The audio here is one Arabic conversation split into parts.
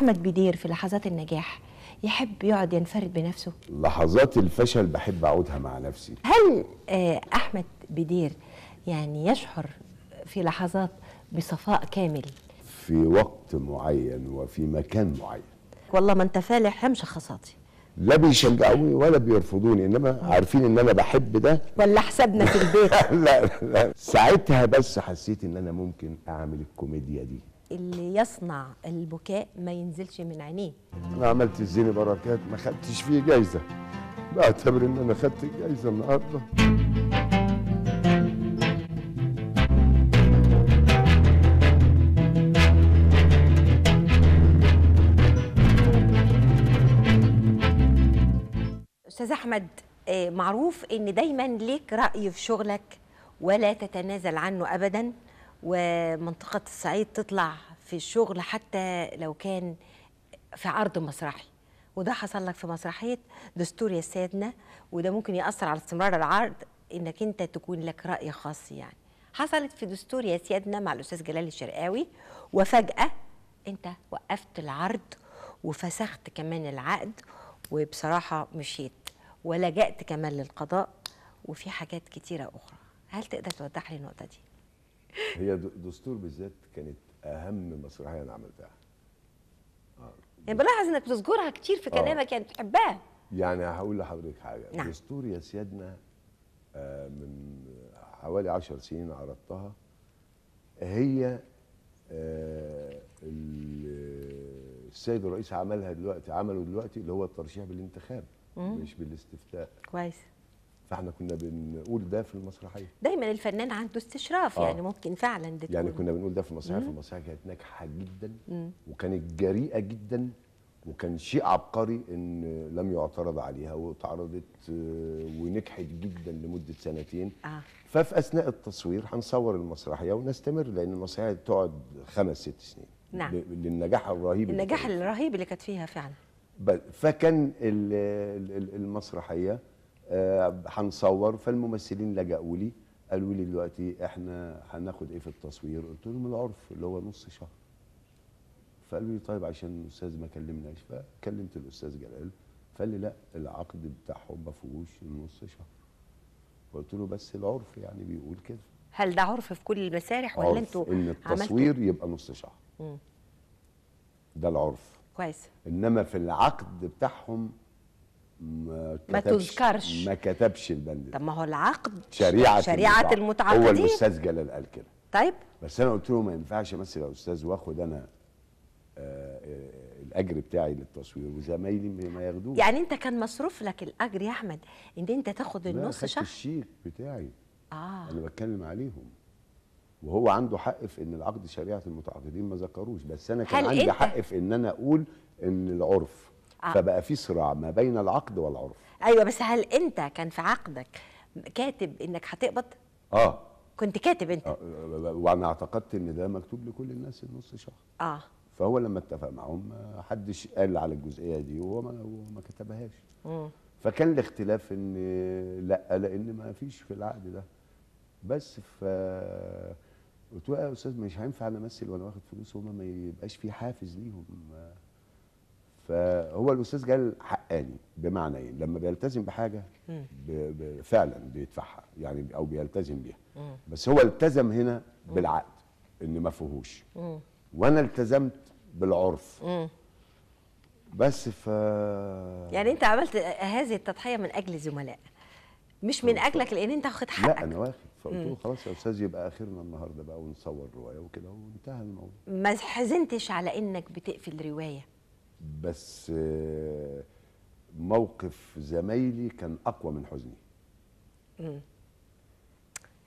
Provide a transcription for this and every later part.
أحمد بدير في لحظات النجاح يحب يقعد ينفرد بنفسه لحظات الفشل بحب أعودها مع نفسي هل آه، أحمد بدير يعني يشعر في لحظات بصفاء كامل في وقت معين وفي مكان معين والله ما انت فالح همشة خصاتي لا بيشجعوني ولا بيرفضوني انما عارفين ان انا بحب ده ولا حسابنا في البيت لا لا ساعتها بس حسيت ان انا ممكن اعمل الكوميديا دي اللي يصنع البكاء ما ينزلش من عينيه انا عملت الزين بركات ما خدتش فيه جايزه بعتبر ان انا خدت الجايزه النهارده استاذ احمد آه، معروف ان دايما ليك راي في شغلك ولا تتنازل عنه ابدا ومنطقة الصعيد تطلع في الشغل حتى لو كان في عرض مسرحي وده حصل لك في مسرحية دستور يا سيدنا وده ممكن يأثر على استمرار العرض إنك أنت تكون لك رأي خاص يعني حصلت في دستور يا سيادنا مع الأستاذ جلال الشرقاوي وفجأة أنت وقفت العرض وفسخت كمان العقد وبصراحة مشيت ولجأت كمان للقضاء وفي حاجات كتيرة أخرى هل تقدر توضح لي النقطة دي؟ هي دستور بالذات كانت اهم مسرحيه انا عملتها آه. يعني بلاحظ انك بتذكرها كتير في آه. كلامك آه. يعني بتحبها يعني هقول لحضرتك حاجه نعم. دستور يا سيادنا آه من حوالي 10 سنين عرضتها هي آه، السيد الرئيس عملها دلوقتي عمله دلوقتي اللي هو الترشيح بالانتخاب مم. مش بالاستفتاء كويس فاحنا كنا بنقول ده في المسرحيه دايما الفنان عنده استشراف آه. يعني ممكن فعلا ده يعني كنا بنقول ده في المسرحيه في المسرحيه كانت ناجحه جدا مم. وكانت جريئه جدا وكان شيء عبقري ان لم يعترض عليها واتعرضت آه، ونجحت جدا لمده سنتين آه. ففي اثناء التصوير هنصور المسرحيه ونستمر لان المسرحيه تقعد خمس ست سنين نعم للنجاح الرهيب النجاح الرهيب اللي كانت فيها فعلا فكان المسرحيه هنصور آه، فالممثلين لجأوا لي قالوا لي دلوقتي احنا هناخد ايه في التصوير قلت لهم العرف اللي هو نص شهر فقالوا لي طيب عشان الاستاذ ما كلمناش فكلمت الاستاذ جلال فقال لي لا العقد بتاعهم ما فيهوش النص شهر فقلت له بس العرف يعني بيقول كده هل ده عرف في كل المسارح ولا انتوا عملتوا؟ ان التصوير عملتوا؟ يبقى نص شهر مم. ده العرف كويس انما في العقد بتاعهم ما, كتبش ما تذكرش ما كتبش البند طب ما هو العقد شريعه شريعه المتعاقدين هو الاستاذ جلال قال كده طيب بس انا قلت له ما ينفعش امثل يا استاذ واخد انا آه،, آه الاجر بتاعي للتصوير وزمايلي ما ياخدوش يعني انت كان مصروف لك الاجر يا احمد ان انت تاخد النص شهر الشيك بتاعي اه انا بتكلم عليهم وهو عنده حق في ان العقد شريعه المتعاقدين ما ذكروش بس انا كان عندي حق في ان انا اقول ان العرف آه. فبقى في صراع ما بين العقد والعرف ايوه بس هل انت كان في عقدك كاتب انك هتقبض اه كنت كاتب انت آه. وانا اعتقدت ان ده مكتوب لكل الناس النص شهر اه فهو لما اتفق معهم ما حدش قال على الجزئيه دي وهو ما, ما كتبهاش مم. فكان الاختلاف ان لا لان ما فيش في العقد ده بس ف قلت له يا استاذ مش هينفع انا امثل وانا واخد فلوس وما ما يبقاش في حافز ليهم فهو الاستاذ جلال حقاني بمعنى ايه لما بيلتزم بحاجه فعلا بيدفعها يعني او بيلتزم بيها بس هو التزم هنا بالعقد ان ما فيهوش وانا التزمت بالعرف بس ف يعني انت عملت هذه التضحيه من اجل زملاء مش من اجلك لان انت واخد حقك لا انا واخد فقلت له خلاص يا استاذ يبقى اخرنا النهارده بقى ونصور روايه وكده وانتهى الموضوع ما حزنتش على انك بتقفل روايه بس آه، موقف زمايلي كان اقوى من حزني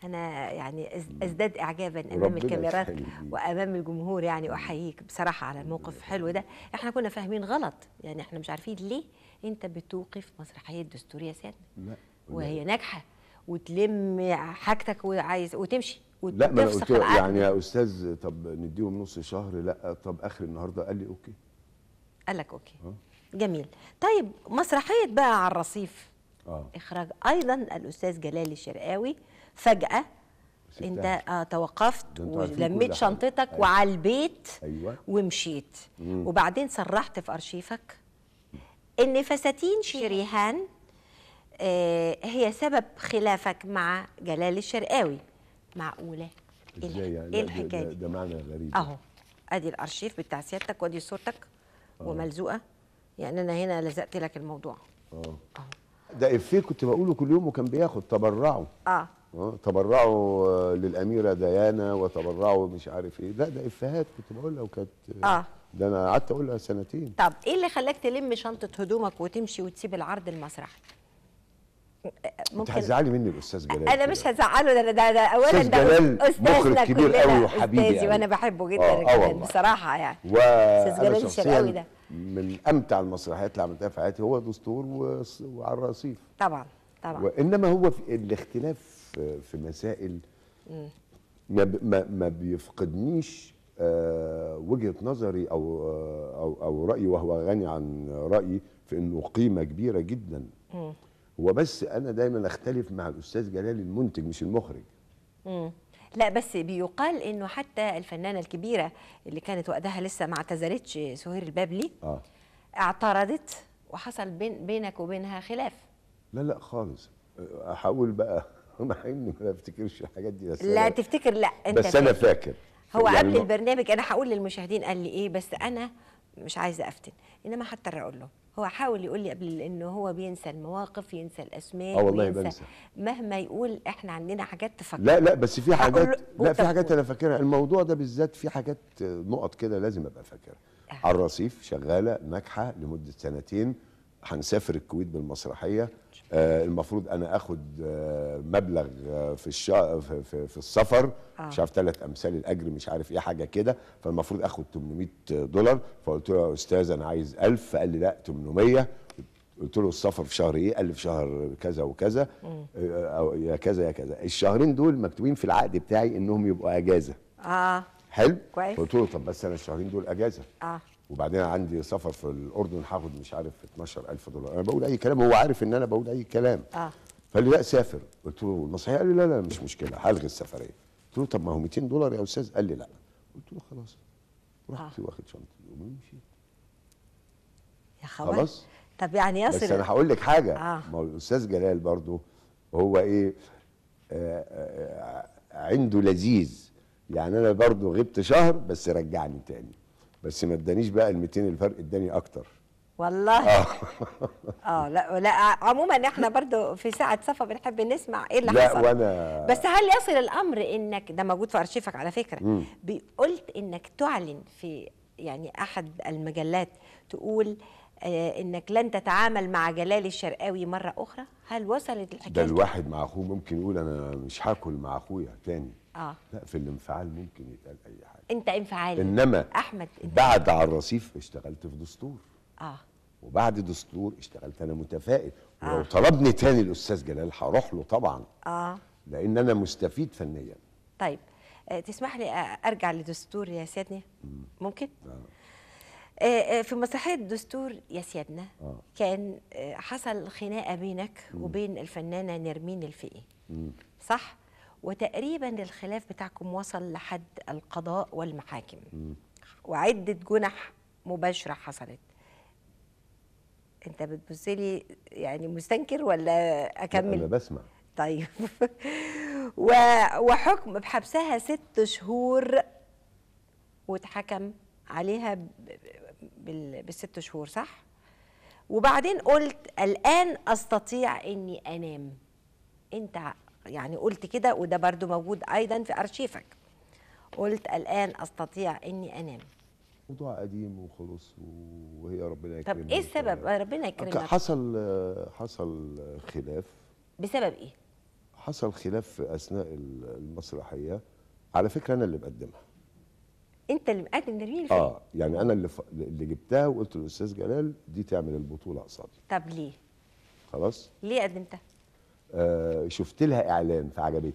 انا يعني ازداد اعجابا امام الكاميرات وامام الجمهور يعني احييك بصراحه على الموقف حلو ده احنا كنا فاهمين غلط يعني احنا مش عارفين ليه انت بتوقف مسرحيه دستوريه سادنا وهي ناجحه وتلم حاجتك وعايز وتمشي لا ما انا قلت يعني يا استاذ طب نديهم نص شهر لا طب اخر النهارده قال لي اوكي قال لك اوكي أه. جميل طيب مسرحيه بقى على الرصيف آه. اخراج ايضا الاستاذ جلال الشرقاوي فجاه سبتها. انت آه توقفت ولميت شنطتك أيوة. وعلى البيت أيوة. ومشيت مم. وبعدين صرحت في ارشيفك ان فساتين شريهان آه هي سبب خلافك مع جلال الشرقاوي معقوله إيه ازاي يعني؟ ايه الحكايه ده, ده معنى غريب اهو ادي الارشيف بتاع سيادتك وادي صورتك آه. وملزوقه يعني انا هنا لزقت لك الموضوع آه. اه ده افيه كنت بقوله كل يوم وكان بياخد تبرعوا اه, آه. تبرعوا للاميره ديانا وتبرعوا مش عارف ايه ده ده افيهات كنت بقولها وكانت اه ده انا قعدت اقولها سنتين طب ايه اللي خلاك تلم شنطه هدومك وتمشي وتسيب العرض المسرحي ممكن هتزعلي مني الاستاذ جلال انا مش هزعله ده ده, ده اولا ده جلال مخرج كبير قوي وحبيبي استاذي يعني. وانا بحبه جدا آه آه بصراحه يعني و... استاذ جلال قوي ده من امتع المسرحيات اللي عملتها في حياتي هو دستور و... وعلى الرصيف طبعا طبعا وانما هو في الاختلاف في مسائل ما, ما ما, ما بيفقدنيش آه وجهه نظري او آه او او رايي وهو غني عن رايي في انه قيمه كبيره جدا م. هو بس انا دايما اختلف مع الاستاذ جلال المنتج مش المخرج مم. لا بس بيقال انه حتى الفنانه الكبيره اللي كانت وقتها لسه ما اعتذرتش سهير البابلي آه. اعترضت وحصل بين بينك وبينها خلاف لا لا خالص احاول بقى مع اني ما بفتكرش الحاجات دي بس لا تفتكر لا انت بس انا فاكر هو يعني قبل البرنامج انا هقول للمشاهدين قال لي ايه بس انا مش عايزه افتن انما حتى اقول له هو حاول يقول لي قبل انه هو بينسى المواقف ينسى الاسماء اه والله بنسى مهما يقول احنا عندنا حاجات تفكر لا لا بس في حاجات لا في حاجات انا فاكرها الموضوع ده بالذات في حاجات آه، نقط كده لازم ابقى فاكرها آه. على الرصيف شغاله ناجحه لمده سنتين هنسافر الكويت بالمسرحيه آه، المفروض انا اخد آه، مبلغ آه، في الشهر في, في السفر آه. مش عارف ثلاث امثال الاجر مش عارف ايه حاجه كده فالمفروض اخد 800 دولار فقلت له يا استاذ انا عايز 1000 قال لي لا 800 قلت له السفر في شهر ايه؟ قال لي في شهر كذا وكذا او يا كذا يا كذا، الشهرين دول مكتوبين في العقد بتاعي انهم يبقوا اجازه. اه حلو؟ كويس قلت له طب بس انا الشهرين دول اجازه. اه وبعدين عندي سفر في الاردن هاخد مش عارف 12000 دولار انا بقول اي كلام هو عارف ان انا بقول اي كلام آه. فقال لي لا سافر قلت له المصرية قال لي لا لا مش مشكله هلغي السفريه قلت له طب ما هو 200 دولار يا استاذ قال لي لا قلت له خلاص رحت آه. واخد شنطتي ومشيت يا خبر خلاص طب يعني ياسر بس انا هقول لك حاجه آه. ما هو الاستاذ جلال برضه هو ايه آه آه, آه، عنده لذيذ يعني انا برضه غبت شهر بس رجعني تاني بس ما ادانيش بقى ال 200 الفرق اداني اكتر والله آه. اه, لا لا عموما احنا برضو في ساعه صفا بنحب نسمع ايه اللي لا حصل وانا بس هل يصل الامر انك ده موجود في ارشيفك على فكره قلت انك تعلن في يعني احد المجلات تقول آه انك لن تتعامل مع جلال الشرقاوي مره اخرى هل وصلت الحكايه ده الواحد مع اخوه ممكن يقول انا مش هاكل مع اخويا تاني اه لا في الانفعال ممكن يتقال اي حاجه انت انفعالي انما احمد انت بعد على الرصيف اشتغلت في دستور اه وبعد دستور اشتغلت انا متفائل آه. ولو طلبني تاني الاستاذ جلال هروح له طبعا اه لان انا مستفيد فنيا طيب آه، تسمح لي ارجع لدستور يا سيدنا ممكن آه. آه،, آه. في مسرحيه دستور يا سيدنا كان حصل خناقه بينك وبين الفنانه نرمين الفقي صح وتقريبا الخلاف بتاعكم وصل لحد القضاء والمحاكم وعدة جنح مباشرة حصلت انت بتبص لي يعني مستنكر ولا اكمل انا بسمع طيب وحكم بحبسها ست شهور واتحكم عليها بالست شهور صح وبعدين قلت الان استطيع اني انام انت يعني قلت كده وده برضو موجود أيضا في أرشيفك قلت الآن أستطيع إني أنام موضوع قديم وخلص وهي ربنا يكرمك طب ايه السبب ربنا يكرمك حصل حصل خلاف بسبب ايه حصل خلاف في اثناء المسرحيه على فكره انا اللي مقدمها انت اللي مقدم ترميم اه يعني انا اللي ف... اللي جبتها وقلت للاستاذ جلال دي تعمل البطوله قصادي طب ليه خلاص ليه قدمتها آه، شفت لها اعلان فعجبتني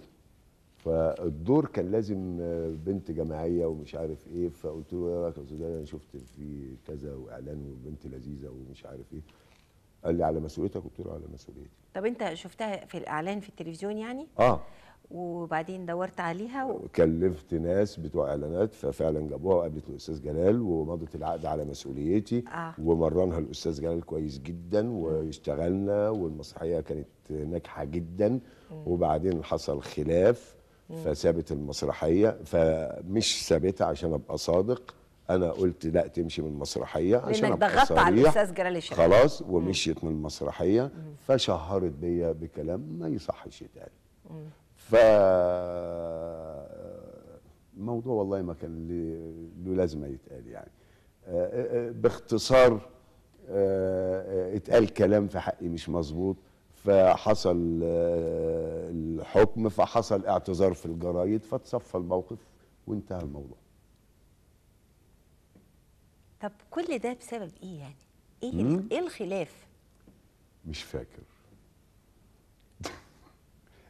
فالدور كان لازم آه، بنت جماعيه ومش عارف ايه فقلت له ايه رايك يا استاذ انا شفت في كذا واعلان وبنت لذيذه ومش عارف ايه قال لي على مسؤوليتك قلت له على مسؤوليتي طب انت شفتها في الاعلان في التلفزيون يعني اه وبعدين دورت عليها و... كلفت ناس بتوع اعلانات ففعلا جابوها وقابلت الاستاذ جلال ومضت العقد على مسؤوليتي آه. ومرنها الاستاذ جلال كويس جدا واشتغلنا والمسرحيه كانت ناجحه جدا م. وبعدين حصل خلاف م. فسابت المسرحيه فمش سابتها عشان ابقى صادق انا قلت لا تمشي من المسرحيه عشان ابقى ضغطت على الاستاذ جلال الشريف خلاص ومشيت من المسرحيه فشهرت بيا بكلام ما يصحش يتقال ف موضوع والله ما كان له لازمه يتقال يعني آه، آه، آه، باختصار اتقال كلام في حقي مش مظبوط فحصل الحكم فحصل اعتذار في الجرايد فتصفى الموقف وانتهى الموضوع طب كل ده بسبب ايه يعني ايه, إيه الخلاف مش فاكر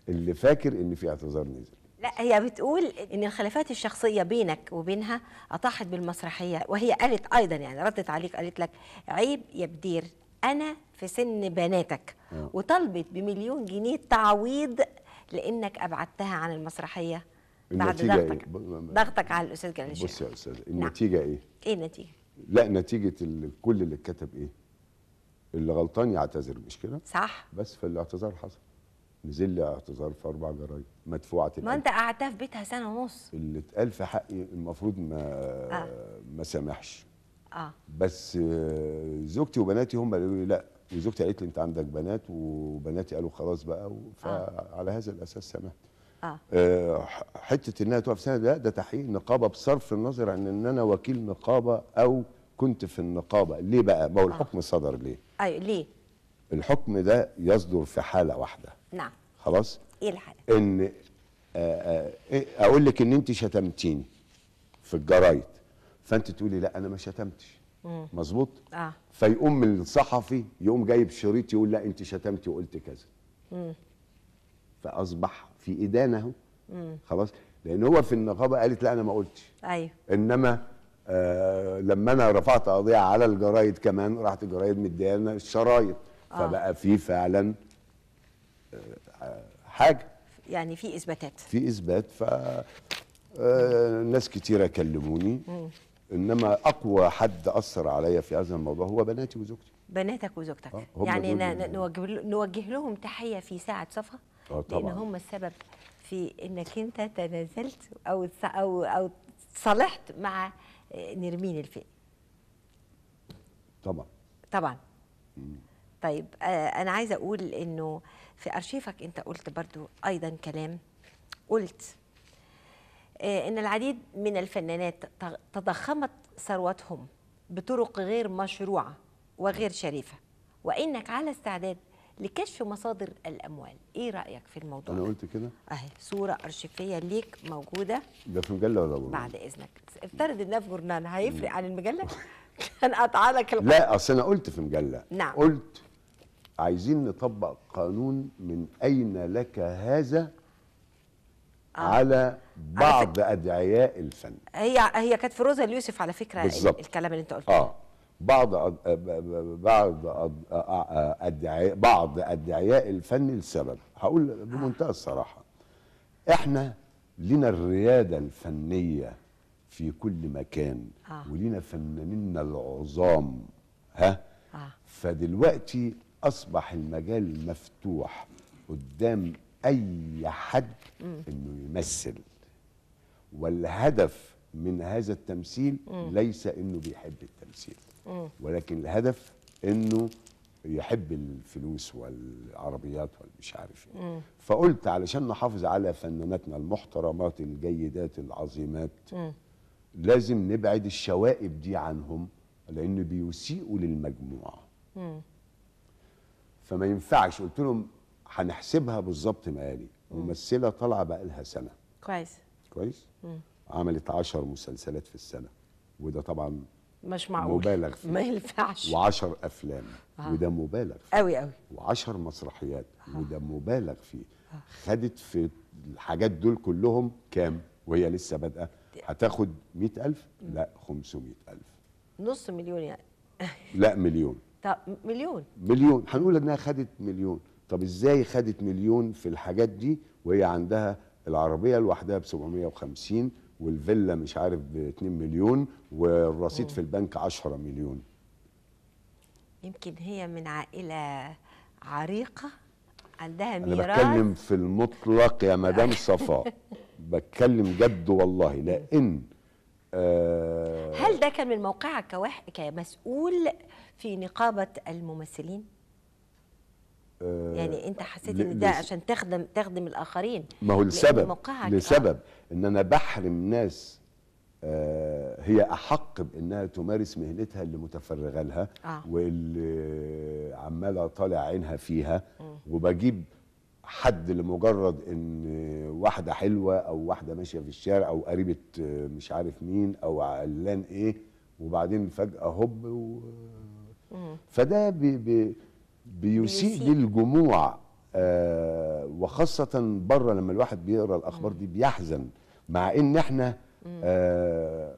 اللي فاكر ان في اعتذار نزل لا هي بتقول ان الخلافات الشخصيه بينك وبينها اطاحت بالمسرحيه وهي قالت ايضا يعني ردت عليك قالت لك عيب يا بدير انا في سن بناتك وطلبت بمليون جنيه تعويض لانك ابعدتها عن المسرحيه بعد ضغطك إيه؟ ضغطك على الاستاذ جلال الشيخ بص يا استاذ نعم. النتيجه نعم. ايه؟ ايه النتيجه؟ لا نتيجه الكل اللي اتكتب ايه؟ اللي غلطان يعتذر مش كده؟ صح بس فالاعتذار حصل نزل لي اعتذار في اربع جرايد مدفوعه ما انت قعدتها في بيتها سنه ونص اللي اتقال في حقي المفروض ما آه. ما سامحش اه بس زوجتي وبناتي هم قالوا لي لا وزوجتي قالت لي انت عندك بنات وبناتي قالوا خلاص بقى آه. فعلى هذا الاساس سامحت آه. آه، حته انها تقف سنه لا ده تحقيق نقابه بصرف النظر عن ان انا وكيل نقابه او كنت في النقابه ليه بقى ما هو آه. الحكم آه. صدر ليه ايوه ليه الحكم ده يصدر في حاله واحده نعم خلاص ايه الحاله ان آه، آه، اقول لك ان انت شتمتيني في الجرايد فانت تقولي لا انا ما شتمتش مظبوط آه. فيقوم الصحفي يقوم جايب شريط يقول لا انت شتمتي وقلت كذا مم. فاصبح في ادانه اهو خلاص لان هو في النقابه قالت لا انا ما قلتش ايوه انما آه لما انا رفعت قضيه على الجرايد كمان راحت الجرايد مديانا الشرايط آه. فبقى في فعلا آه، حاجه يعني في اثباتات في اثبات ف آه، ناس كتيره كلموني انما اقوى حد اثر عليا في هذا الموضوع هو بناتي وزوجتي بناتك وزوجتك آه يعني نوجه, نوجه لهم تحيه في ساعه صفا آه طبعا. لان هم السبب في انك انت تنازلت او او او صالحت مع نرمين الفقي طبعا طبعا مم. طيب آه، انا عايزه اقول انه في ارشيفك انت قلت برضو ايضا كلام قلت آه، ان العديد من الفنانات تضخمت ثروتهم بطرق غير مشروعه وغير شريفه وانك على استعداد لكشف مصادر الاموال ايه رايك في الموضوع انا قلت كده اهي صوره ارشيفيه ليك موجوده ده في مجله ولا جورنال بعد اذنك افترض انها في جورنال هيفرق عن المجله كان قطع لك لا اصل انا قلت في مجله نعم قلت عايزين نطبق قانون من أين لك هذا آه. على بعض على أدعياء الفن هي هي كانت في روزا اليوسف على فكرة بالزبط. الكلام اللي أنت قلته آه. بعض أد... بعض أد... أدعياء بعض أدعياء الفن لسبب هقول بمنتهى الصراحة احنا لنا الريادة الفنية في كل مكان آه. ولينا فنانيننا العظام ها آه. فدلوقتي اصبح المجال مفتوح قدام اي حد انه يمثل والهدف من هذا التمثيل ليس انه بيحب التمثيل ولكن الهدف انه يحب الفلوس والعربيات والمش عارف ايه فقلت علشان نحافظ على فناناتنا المحترمات الجيدات العظيمات م. لازم نبعد الشوائب دي عنهم لان بيسيئوا للمجموعه م. فما ينفعش قلت لهم هنحسبها بالظبط مقالي ممثله طالعه بقى لها سنه كويس كويس مم. عملت 10 مسلسلات في السنه وده طبعا مش معقول مبالغ فيه ما ينفعش و10 افلام آه. وده مبالغ فيه قوي قوي و10 مسرحيات آه. وده مبالغ فيه آه. خدت في الحاجات دول كلهم كام وهي لسه بادئه هتاخد 100000 لا 500000 نص مليون يعني لا مليون طب مليون مليون هنقول انها خدت مليون طب ازاي خدت مليون في الحاجات دي وهي عندها العربيه لوحدها ب 750 والفيلا مش عارف ب 2 مليون والرصيد في البنك 10 مليون يمكن هي من عائله عريقه عندها ميراث انا بتكلم في المطلق يا مدام صفاء بتكلم جد والله لان آه هل ده كان من موقعك كواحد كمسؤول في نقابه الممثلين؟ آه يعني انت حسيت ان ده عشان تخدم تخدم الاخرين ما هو لسبب لسبب آه ان انا بحرم ناس آه هي احق بانها تمارس مهنتها اللي متفرغه لها آه. واللي عماله طالع عينها فيها م. وبجيب حد لمجرد ان واحده حلوه او واحده ماشيه في الشارع او قريبه آه، مش عارف مين او علان ايه وبعدين فجاه هوب و... فده بي بي بيسيء للجموع آه وخاصه بره لما الواحد بيقرا الاخبار دي بيحزن مع ان احنا آه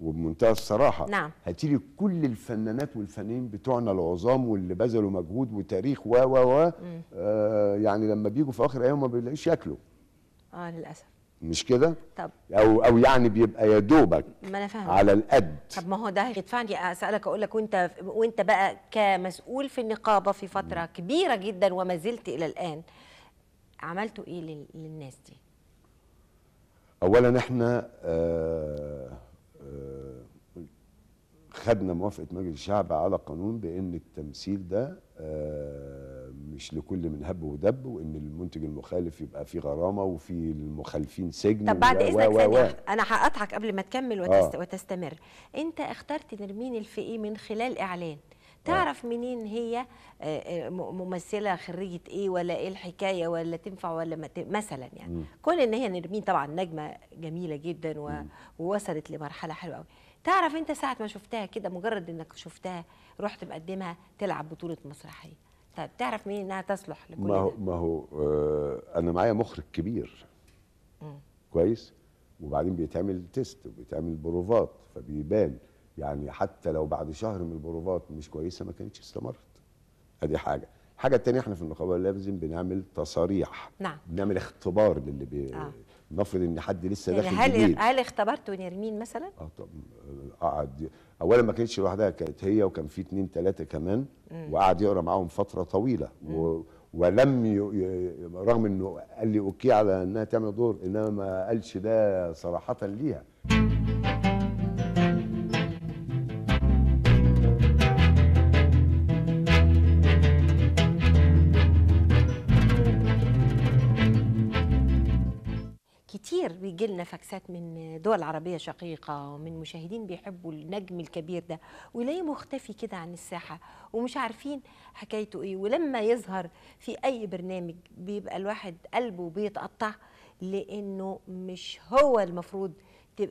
وبمنتهى الصراحه نعم هاتيلي كل الفنانات والفنانين بتوعنا العظام واللي بذلوا مجهود وتاريخ و و و آه يعني لما بيجوا في اخر ايام ما بيلاقيش ياكلوا اه للاسف مش كده؟ طب او او يعني بيبقى يا دوبك ما انا فاهمه على القد طب ما هو ده هيدفعني اسالك اقول لك وانت وانت بقى كمسؤول في النقابه في فتره م. كبيره جدا وما زلت الى الان عملتوا ايه للناس دي؟ اولا احنا آه خدنا موافقه مجلس الشعب على قانون بان التمثيل ده آه، مش لكل من هب ودب وان المنتج المخالف يبقى فيه غرامه وفي المخالفين سجن طب بعد اذنك و... و... انا هقطعك قبل ما تكمل وتست... آه. وتستمر انت اخترت نرمين الفقي من خلال اعلان تعرف منين هي آه، آه، ممثله خريجه ايه ولا ايه الحكايه ولا تنفع ولا ما تنفع مثلا يعني مم. كون ان هي نرمين طبعا نجمه جميله جدا و... ووصلت لمرحله حلوه قوي تعرف انت ساعه ما شفتها كده مجرد انك شفتها رحت مقدمها تلعب بطوله مسرحيه طيب تعرف منين انها تصلح لكل ما هو ما هو آه انا معايا مخرج كبير مم. كويس وبعدين بيتعمل تيست وبيتعمل بروفات فبيبان يعني حتى لو بعد شهر من البروفات مش كويسه ما كانتش استمرت ادي حاجه الحاجه الثانيه احنا في النقابه لازم بنعمل تصاريح نعم بنعمل اختبار للي بي... آه. نفرض ان حد لسه يعني داخل هل جديد. هل اختبرتوا نرمين مثلا؟ اه طب قعد آه، آه، اولا ما كانتش لوحدها كانت هي وكان في اثنين ثلاثه كمان وقعد يقرا معاهم فتره طويله و... ولم ي... رغم انه قال لي اوكي على انها تعمل دور انما ما قالش ده صراحه ليها بيجي لنا فاكسات من دول عربيه شقيقه ومن مشاهدين بيحبوا النجم الكبير ده ويلاقيه مختفي كده عن الساحه ومش عارفين حكايته ايه ولما يظهر في اي برنامج بيبقى الواحد قلبه بيتقطع لانه مش هو المفروض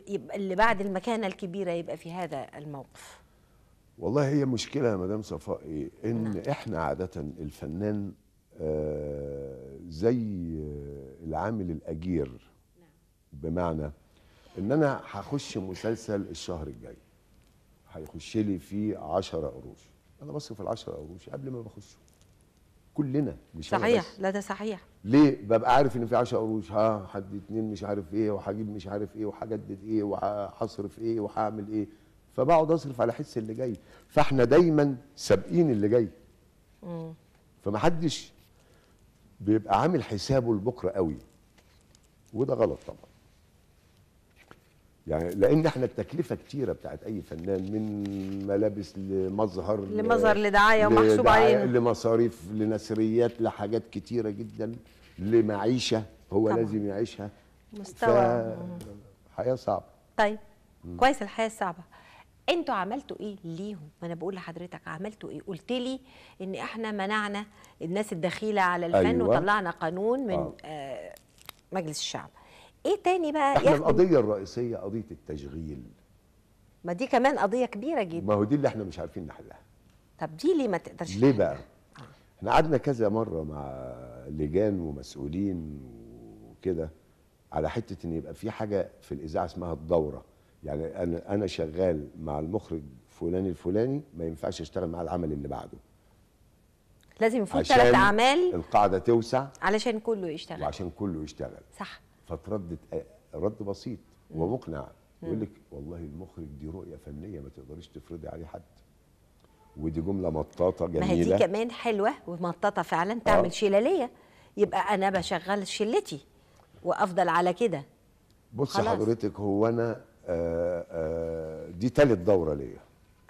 يبقى اللي بعد المكانه الكبيره يبقى في هذا الموقف والله هي مشكله يا مدام صفاء إيه؟ ان نعم. احنا عاده الفنان آه زي العامل الاجير بمعنى ان انا هخش مسلسل الشهر الجاي هيخش لي فيه 10 قروش انا بصرف ال 10 قروش قبل ما بخشه كلنا مش صحيح لا ده صحيح ليه ببقى عارف ان في 10 قروش ها حد اتنين مش عارف ايه وهجيب مش عارف ايه وهجدد ايه وهصرف ايه وهعمل ايه فبقعد اصرف على حس اللي جاي فاحنا دايما سابقين اللي جاي امم فمحدش بيبقى عامل حسابه لبكره قوي وده غلط طبعا يعني لان احنا التكلفه كتيره بتاعت اي فنان من ملابس لمظهر لمظهر لدعايه ومحسوب علينا لمصاريف لنسريات لحاجات كتيره جدا لمعيشه هو طبعا. لازم يعيشها مستوى حياه صعبه طيب م. كويس الحياه الصعبه انتوا عملتوا ايه ليهم ما انا بقول لحضرتك عملتوا ايه قلت لي ان احنا منعنا الناس الدخيله على الفن أيوة. وطلعنا قانون من آه. آه مجلس الشعب ايه تاني بقى احنا القضيه الرئيسيه قضيه التشغيل ما دي كمان قضيه كبيره جدا ما هو دي اللي احنا مش عارفين نحلها طب دي ليه ما تقدرش ليه بقى احنا قعدنا كذا مره مع لجان ومسؤولين وكده على حته ان يبقى في حاجه في الاذاعه اسمها الدوره يعني انا انا شغال مع المخرج فلان الفلاني ما ينفعش اشتغل مع العمل اللي بعده لازم يفوت ثلاث اعمال القاعده توسع علشان كله يشتغل وعشان كله يشتغل صح فتردد آه، رد بسيط ومقنع يقول لك والله المخرج دي رؤيه فنيه ما تقدريش تفرضي عليه حد ودي جمله مطاطه جميله ما هي دي كمان حلوه ومطاطه فعلا آه. تعمل آه. شلاليه يبقى انا بشغل شلتي وافضل على كده بصي حضرتك هو انا آآ آه، آآ دي ثالث دوره ليا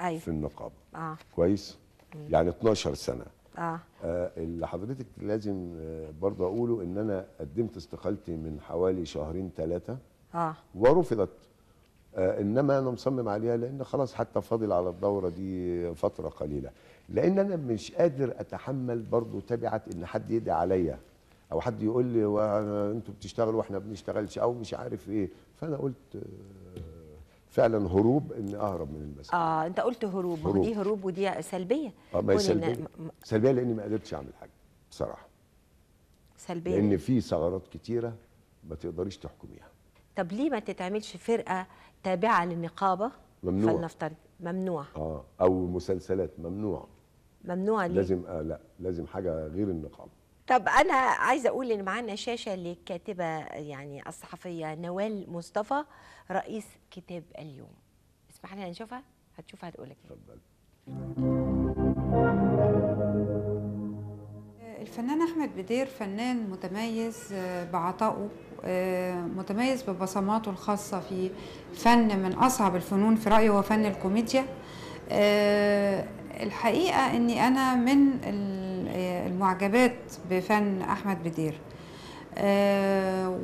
أيوه. في النقابه آه. كويس مم. يعني 12 سنه آه. آه اللي حضرتك لازم آه، برضه اقوله ان انا قدمت استقالتي من حوالي شهرين ثلاثه اه ورفضت آه انما انا مصمم عليها لان خلاص حتى فاضل على الدوره دي فتره قليله لان انا مش قادر اتحمل برضه تبعه ان حد يدعي عليا او حد يقول لي انتوا بتشتغلوا واحنا ما بنشتغلش او مش عارف ايه فانا قلت آه، فعلا هروب ان اهرب من المسألة اه انت قلت هروب, هروب. دي هروب ودي سلبيه اه ما هي سلبيه سلبيه لاني ما قدرتش اعمل حاجه بصراحه سلبيه لان في ثغرات كتيره ما تقدريش تحكميها طب ليه ما تتعملش فرقه تابعه للنقابه ممنوع فلنفترض ممنوع اه او مسلسلات ممنوع ممنوع ليه لازم آه لا لازم حاجه غير النقابه طب انا عايزه اقول ان معانا شاشه للكاتبه يعني الصحفيه نوال مصطفى رئيس كتاب اليوم اسمح لنا نشوفها هتشوفها هتقول لك الفنان احمد بدير فنان متميز آه، بعطائه آه، متميز ببصماته الخاصه في فن من اصعب الفنون في رايي هو فن الكوميديا آه، الحقيقه اني انا من ال المعجبات بفن احمد بدير آه،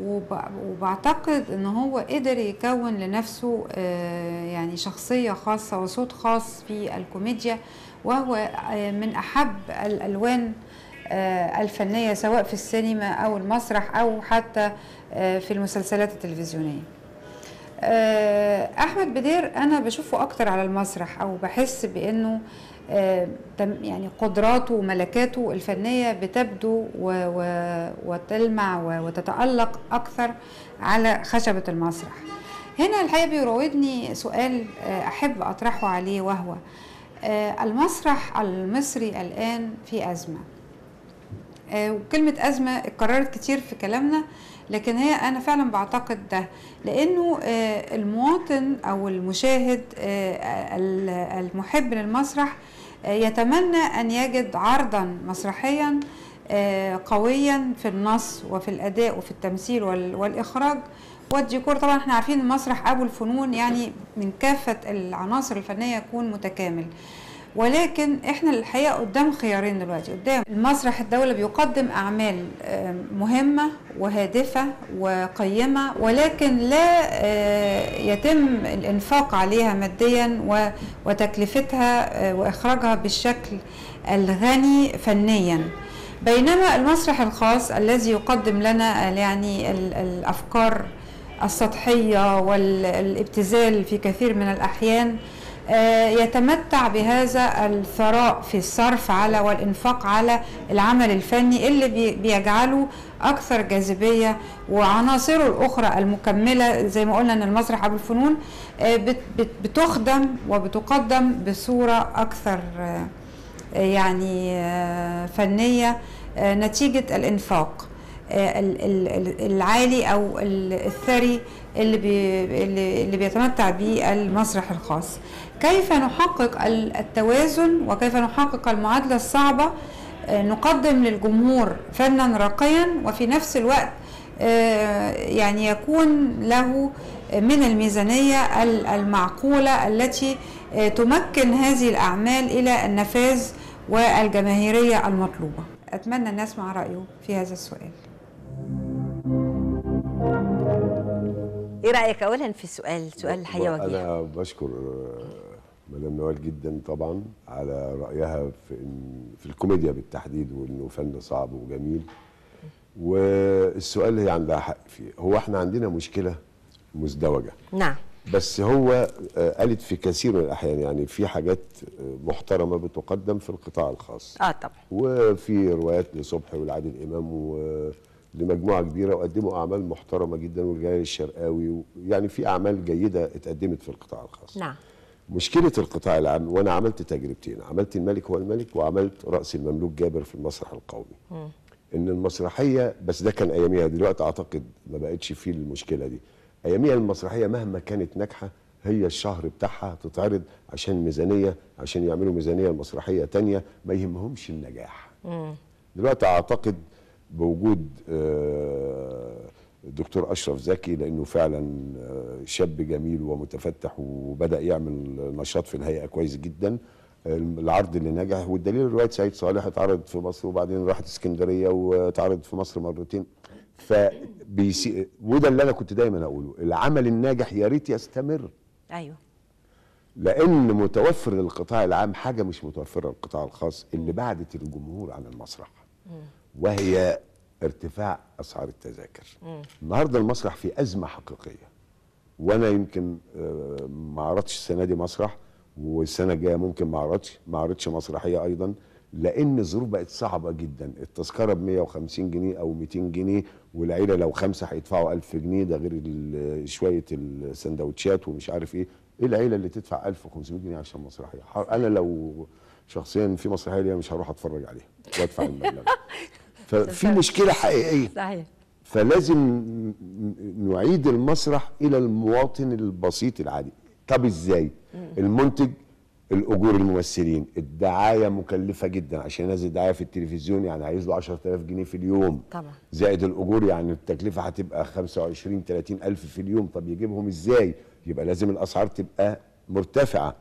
وبعتقد ان هو قدر يكون لنفسه آه، يعني شخصيه خاصه وصوت خاص في الكوميديا وهو آه، من احب الالوان الفنيه سواء في السينما او المسرح او حتى في المسلسلات التلفزيونيه احمد بدير انا بشوفه اكتر على المسرح او بحس بانه آه، يعني قدراته وملكاته الفنية بتبدو وتلمع وتتألق أكثر على خشبة المسرح هنا الحقيقة بيراودني سؤال آه، أحب أطرحه عليه وهو آه، المسرح المصري الآن في أزمة وكلمة أزمة اتكررت كتير في كلامنا لكن هي أنا فعلا بعتقد ده لأنه المواطن أو المشاهد المحب للمسرح يتمنى أن يجد عرضا مسرحيا آه، قويا في النص وفي الأداء وفي التمثيل والإخراج والديكور طبعا احنا عارفين المسرح أبو الفنون يعني من كافة العناصر الفنية يكون متكامل ولكن احنا الحقيقه قدام خيارين دلوقتي قدام المسرح الدولي بيقدم اعمال آه، مهمه وهادفه وقيمه ولكن لا آه، يتم الانفاق عليها ماديا وتكلفتها آه، واخراجها بالشكل الغني فنيا بينما المسرح الخاص الذي يقدم لنا آه، يعني الافكار السطحيه والابتزال في كثير من الاحيان آه، يتمتع بهذا الثراء في الصرف على والإنفاق على العمل الفني اللي بيجعله أكثر جاذبية وعناصره الأخرى المكملة زي ما قلنا أن المسرح أبو الفنون آه، بتخدم وبتقدم بصورة أكثر آه، يعني فنية نتيجة الإنفاق العالي او الثري اللي بي اللي بيتمتع بيه المسرح الخاص كيف نحقق التوازن وكيف نحقق المعادلة الصعبة آه، نقدم للجمهور فنا راقيا وفي نفس الوقت آه، يعني يكون له من الميزانية المعقولة التي آه، تمكن هذه الأعمال إلى النفاذ والجماهيرية المطلوبة أتمنى أن أسمع رأيه في هذا السؤال إيه رأيك أولا في السؤال سؤال الحقيقة أنا بشكر مدام نوال جدا طبعا على رايها في إن في الكوميديا بالتحديد وانه فن صعب وجميل والسؤال هي عندها حق فيه هو احنا عندنا مشكله مزدوجه نعم بس هو آه، قالت في كثير من الاحيان يعني في حاجات آه، محترمه بتقدم في القطاع الخاص اه طبعا وفي روايات لصبحي والعادل امام و آه، لمجموعه كبيره وقدموا اعمال محترمه جدا والجلال الشرقاوي يعني في اعمال جيده اتقدمت في القطاع الخاص نعم مشكله القطاع العام وانا عملت تجربتين عملت الملك هو الملك وعملت راس المملوك جابر في المسرح القومي م. ان المسرحيه بس ده كان اياميها دلوقتي اعتقد ما بقتش فيه المشكله دي اياميها المسرحيه مهما كانت ناجحه هي الشهر بتاعها تتعرض عشان ميزانيه عشان يعملوا ميزانيه مسرحيه تانية ما يهمهمش النجاح م. دلوقتي اعتقد بوجود آه الدكتور اشرف زكي لانه فعلا آه، شاب جميل ومتفتح وبدا يعمل نشاط في الهيئه كويس جدا العرض اللي نجح والدليل روايه سعيد صالح اتعرضت في مصر وبعدين راحت اسكندريه واتعرضت في مصر مرتين فبيسي وده اللي انا كنت دايما اقوله العمل الناجح يا ريت يستمر ايوه لان متوفر للقطاع العام حاجه مش متوفره للقطاع الخاص اللي بعدت الجمهور عن المسرح وهي ارتفاع اسعار التذاكر النهارده المسرح في ازمه حقيقيه وانا يمكن آه، ما عرضتش السنه دي مسرح والسنه الجايه ممكن ما عرضش ما عرضتش مسرحيه ايضا لان الظروف بقت صعبه جدا التذكره ب 150 جنيه او 200 جنيه والعيله لو خمسه هيدفعوا 1000 جنيه ده غير شويه السندوتشات ومش عارف ايه ايه العيله اللي تدفع 1500 جنيه عشان مسرحيه انا لو شخصيا في مسرحيه ليا مش هروح اتفرج عليها وادفع المبلغ ففي مشكله حقيقيه صحيح فلازم نعيد المسرح الى المواطن البسيط العادي طب ازاي المنتج الاجور الممثلين الدعايه مكلفه جدا عشان ينزل دعايه في التلفزيون يعني عايز له 10000 جنيه في اليوم طبعا زائد الاجور يعني التكلفه هتبقى 25 30000 في اليوم طب يجيبهم ازاي يبقى لازم الاسعار تبقى مرتفعه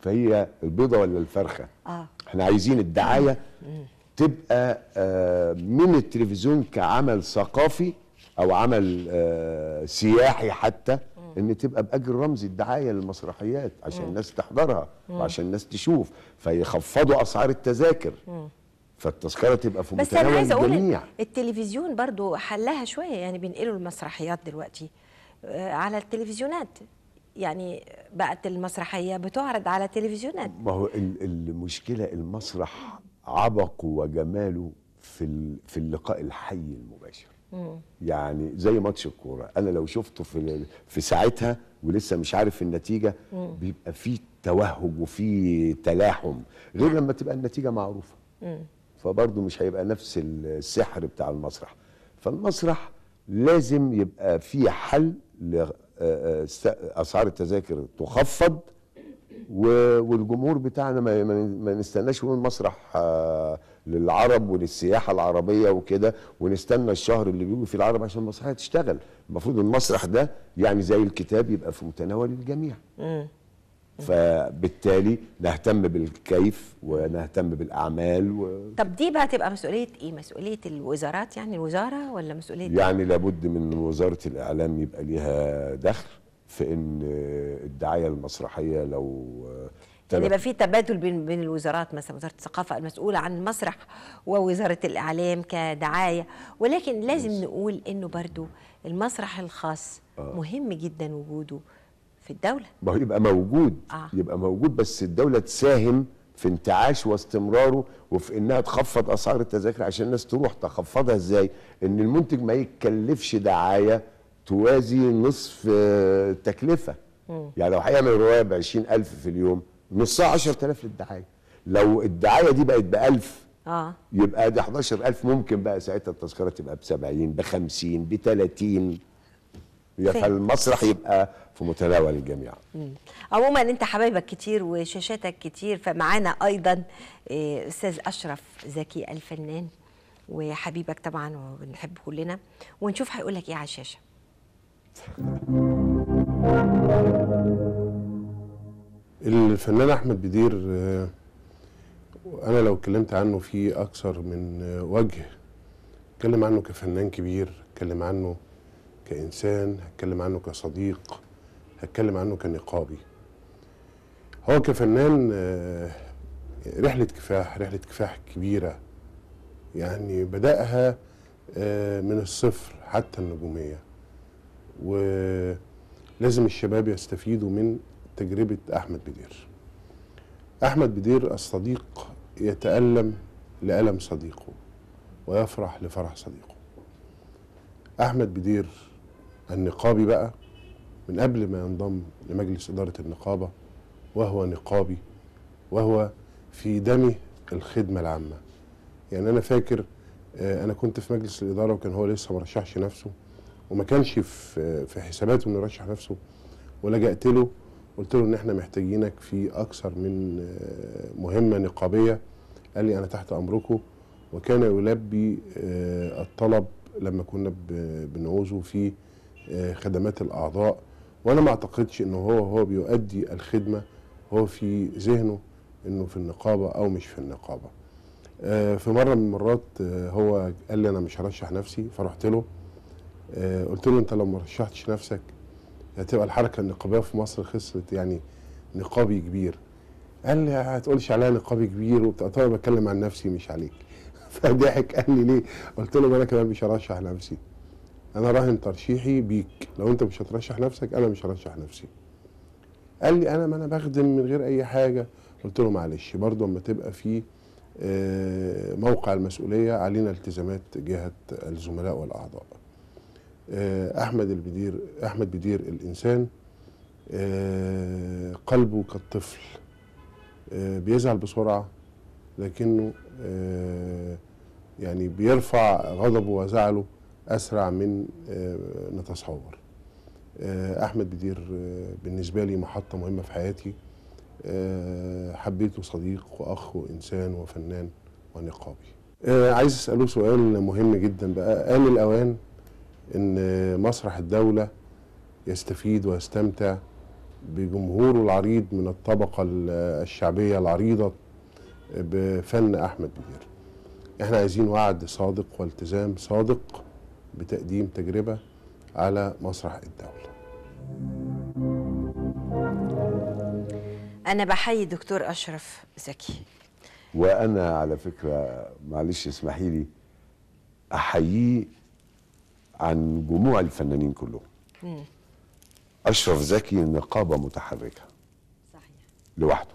فهي البيضه ولا الفرخه اه احنا عايزين الدعايه تبقى آه، من التلفزيون كعمل ثقافي او عمل آه، سياحي حتى ان تبقى باجر رمزي الدعايه للمسرحيات عشان الناس تحضرها وعشان الناس تشوف فيخفضوا اسعار التذاكر فالتذكره تبقى في متناول الجميع بس انا عايز اقول التلفزيون برضو حلها شويه يعني بينقلوا المسرحيات دلوقتي آه، على التلفزيونات يعني بقت المسرحيه بتعرض على تلفزيونات ما هو المشكله المسرح عبقه وجماله في في اللقاء الحي المباشر مم. يعني زي ماتش الكوره انا لو شفته في في ساعتها ولسه مش عارف النتيجه مم. بيبقى في توهج وفي تلاحم غير لما تبقى النتيجه معروفه فبرضه مش هيبقى نفس السحر بتاع المسرح فالمسرح لازم يبقى فيه حل آه، آه، آه، اسعار التذاكر تخفض والجمهور بتاعنا ما نستناش نقول مسرح آه، للعرب وللسياحه العربيه وكده ونستنى الشهر اللي بيجوا فيه العرب عشان المسرحيه تشتغل المفروض المسرح ده يعني زي الكتاب يبقى في متناول الجميع فبالتالي نهتم بالكيف ونهتم بالاعمال و... طب دي بقى تبقى مسؤوليه ايه مسؤوليه الوزارات يعني الوزاره ولا مسؤوليه يعني لابد من وزاره الاعلام يبقى ليها دخل في ان الدعايه المسرحيه لو آه، يعني يبقى في تبادل بين بين الوزارات مثلا وزاره الثقافه المسؤوله عن المسرح ووزاره الاعلام كدعايه ولكن لازم بس. نقول انه برضو المسرح الخاص آه. مهم جدا وجوده في الدوله ما هو يبقى موجود آه. يبقى موجود بس الدوله تساهم في انتعاش واستمراره وفي انها تخفض اسعار التذاكر عشان الناس تروح تخفضها ازاي ان المنتج ما يتكلفش دعايه توازي نصف آه، مم. يعني لو هيعمل روايه ب 20000 في اليوم نصها 10000 للدعايه لو الدعايه دي بقت ب 1000 اه يبقى دي 11000 ممكن بقى ساعتها التذكره تبقى ب 70 ب 50 ب 30 فالمسرح يبقى في متناول الجميع عموما انت حبايبك كتير وشاشاتك كتير فمعانا ايضا آه، استاذ اشرف زكي الفنان وحبيبك طبعا وبنحبه كلنا ونشوف هيقول لك ايه على الشاشه الفنان احمد بدير آه، انا لو اتكلمت عنه في اكثر من آه، وجه اتكلم عنه كفنان كبير اتكلم عنه كانسان هتكلم عنه كصديق هتكلم عنه كنقابي هو كفنان آه، رحله كفاح رحله كفاح كبيره يعني بداها من الصفر حتى النجوميه ولازم الشباب يستفيدوا من تجربة أحمد بدير أحمد بدير الصديق يتألم لألم صديقه ويفرح لفرح صديقه أحمد بدير النقابي بقى من قبل ما ينضم لمجلس إدارة النقابة وهو نقابي وهو في دمه الخدمة العامة يعني أنا فاكر آه، أنا كنت في مجلس الإدارة وكان هو لسه مرشحش نفسه وما كانش في في حساباته انه يرشح نفسه ولجأت له قلت له ان احنا محتاجينك في اكثر من آه، مهمه نقابيه قال لي انا تحت امركم وكان يلبي آه، الطلب لما كنا بنعوزه في آه، خدمات الاعضاء وانا ما اعتقدش ان هو هو بيؤدي الخدمه هو في ذهنه انه في النقابه او مش في النقابه في مره من المرات هو قال لي انا مش هرشح نفسي فرحت له آه، قلت له انت لو ما رشحتش نفسك هتبقى الحركه النقابيه في مصر خسرت يعني نقابي كبير قال لي هتقولش عليا نقابي كبير وبتاع طبعا بتكلم عن نفسي مش عليك فضحك قال لي ليه قلت له انا كمان مش هرشح نفسي انا راهن ترشيحي بيك لو انت مش هترشح نفسك انا مش هرشح نفسي قال لي انا ما انا بخدم من غير اي حاجه قلت له معلش برضه اما تبقى في آه، موقع المسؤوليه علينا التزامات جهه الزملاء والاعضاء آه، احمد البدير احمد بدير الانسان آه، قلبه كالطفل آه، بيزعل بسرعه لكنه يعني بيرفع غضبه وزعله اسرع من نتصور احمد بدير بالنسبه لي محطه مهمه في حياتي حبيته صديق واخ وانسان وفنان ونقابي عايز اساله سؤال مهم جدا بقى ان الاوان ان مسرح الدوله يستفيد ويستمتع بجمهوره العريض من الطبقه الشعبيه العريضه بفن احمد منير احنا عايزين وعد صادق والتزام صادق بتقديم تجربه على مسرح الدوله انا بحيي دكتور اشرف زكي وانا على فكره معلش اسمحيلي احييه عن جموع الفنانين كلهم مم. اشرف زكي نقابه متحركه صحيح لوحده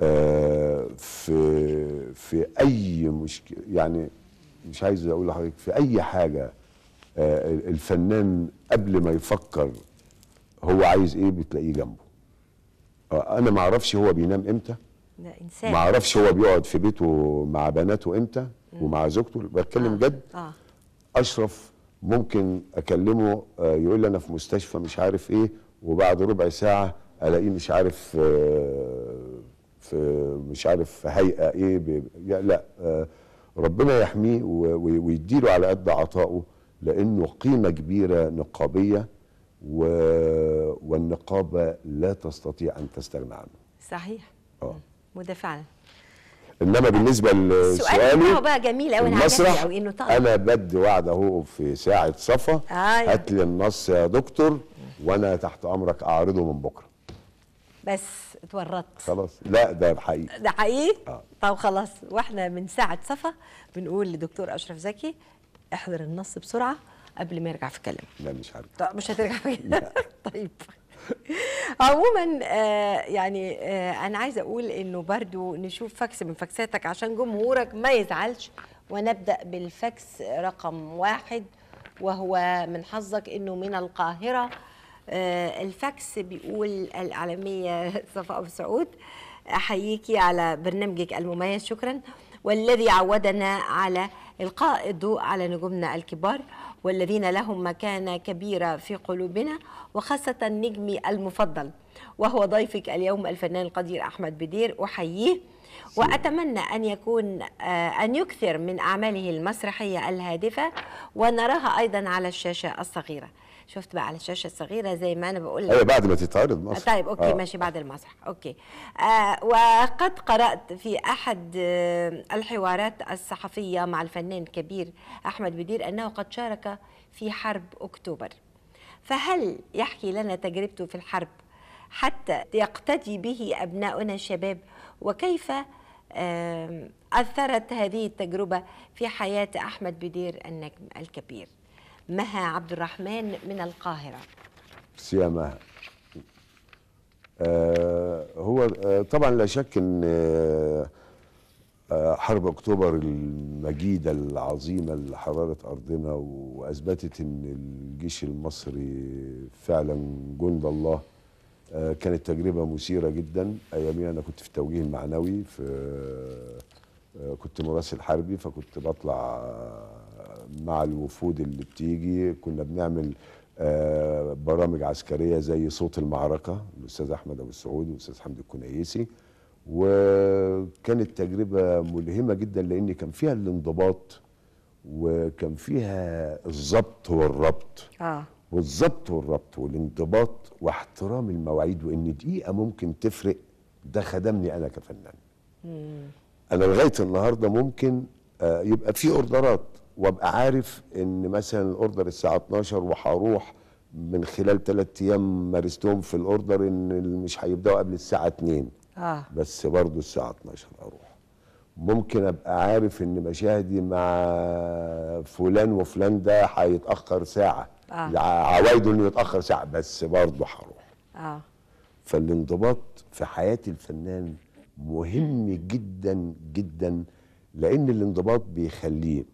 آه في في اي مشكله يعني مش عايز اقول لحضرتك في اي حاجه آه الفنان قبل ما يفكر هو عايز ايه بتلاقيه جنبه آه انا ما اعرفش هو بينام امتى ده انسان ما اعرفش هو بيقعد في بيته مع بناته امتى مم. ومع زوجته بتكلم آه. جد آه. اشرف ممكن اكلمه آه، يقول لي انا في مستشفى مش عارف ايه وبعد ربع ساعه الاقيه مش عارف آه، في مش عارف في هيئه ايه لا آه، ربنا يحميه ويديله على قد عطائه لانه قيمه كبيره نقابيه و... والنقابه لا تستطيع ان تستغنى عنه صحيح اه وده فعلا انما بالنسبه للسؤال لسؤالي بقى جميل قوي انا عجبني قوي انه طبعا انا بدي وعد اهو في ساعه صفا آه هات لي النص يا دكتور وانا تحت امرك اعرضه من بكره بس اتورطت خلاص لا ده حقيقي ده حقيقي آه. طب خلاص واحنا من ساعه صفا بنقول لدكتور اشرف زكي احضر النص بسرعه قبل ما يرجع في كلامه لا مش هرجع مش هترجع في كلامك طيب عموما آه، يعني آه، انا عايزه اقول انه برضو نشوف فاكس من فاكساتك عشان جمهورك ما يزعلش ونبدا بالفاكس رقم واحد وهو من حظك انه من القاهره آه، الفاكس بيقول الاعلاميه صفاء ابو سعود احييكي على برنامجك المميز شكرا والذي عودنا على إلقاء الضوء على نجومنا الكبار والذين لهم مكانة كبيرة في قلوبنا وخاصة نجمي المفضل وهو ضيفك اليوم الفنان القدير أحمد بدير أحييه وأتمنى أن يكون آه، أن يكثر من أعماله المسرحية الهادفة ونراها أيضا على الشاشة الصغيرة شفت بقى على الشاشه الصغيره زي ما انا بقول لك ايوه بعد ما تتعرض آه، مصر طيب اوكي آه. ماشي بعد المسرح اوكي آه وقد قرات في احد آه الحوارات الصحفيه مع الفنان الكبير احمد بدير انه قد شارك في حرب اكتوبر فهل يحكي لنا تجربته في الحرب حتى يقتدي به ابناؤنا الشباب وكيف أثرت هذه التجربة في حياة أحمد بدير النجم الكبير مها عبد الرحمن من القاهرة يا مها آه، هو آه، طبعا لا شك ان آه، حرب اكتوبر المجيده العظيمه اللي حررت ارضنا واثبتت ان الجيش المصري فعلا جند الله كانت تجربه مثيره جدا ايامي انا كنت في التوجيه المعنوي في كنت مراسل حربي فكنت بطلع مع الوفود اللي بتيجي كنا بنعمل آه، برامج عسكريه زي صوت المعركه الاستاذ احمد ابو السعود والاستاذ حمدي الكنيسي وكانت تجربه ملهمه جدا لان كان فيها الانضباط وكان فيها الضبط والربط آه. والضبط والربط والانضباط واحترام المواعيد وان دقيقه ممكن تفرق ده خدمني انا كفنان مم. انا لغايه النهارده ممكن آه، يبقى في اوردرات وابقى عارف ان مثلا الاوردر الساعه 12 وهروح من خلال ثلاث ايام مارستهم في الاوردر ان مش هيبداوا قبل الساعه 2 آه. بس برضه الساعه 12 اروح ممكن ابقى عارف ان مشاهدي مع فلان وفلان ده هيتاخر ساعه آه. عوايده انه يتاخر ساعه بس برضه هروح اه فالانضباط في حياه الفنان مهم جدا جدا لان الانضباط بيخليه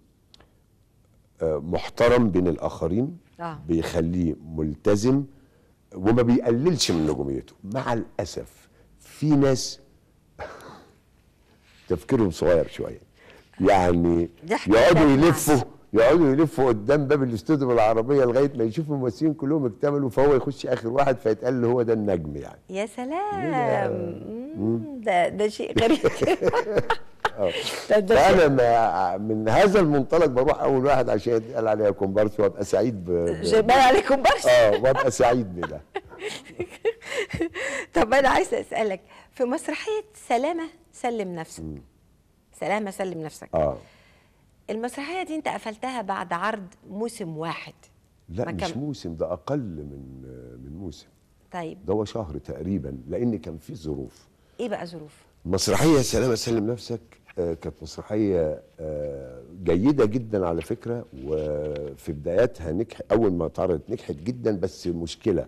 محترم بين الاخرين آه. بيخليه ملتزم وما بيقللش من نجوميته مع الاسف في ناس تفكيرهم صغير شويه يعني يقعدوا يلفوا يقعدوا يلفوا قدام باب الاستوديو بالعربيه لغايه ما يشوفوا الممثلين كلهم اكتملوا فهو يخش اخر واحد فيتقال له هو ده النجم يعني يا سلام ده ده شيء غريب آه. فانا من هذا المنطلق بروح اول واحد عشان يتقال عليها كومبارس وابقى سعيد ب... جبال عليك كومبارس اه وابقى سعيد بده طب انا عايز اسالك في مسرحيه سلامه سلم نفسك سلامه سلم نفسك اه المسرحيه دي انت قفلتها بعد عرض موسم واحد لا مش كم... موسم ده اقل من من موسم طيب ده هو شهر تقريبا لان كان في ظروف ايه بقى ظروف مسرحيه سلامه سلم نفسك آه، كانت مسرحيه آه، جيده جدا على فكره وفي بداياتها نجح اول ما اتعرضت نجحت جدا بس مشكله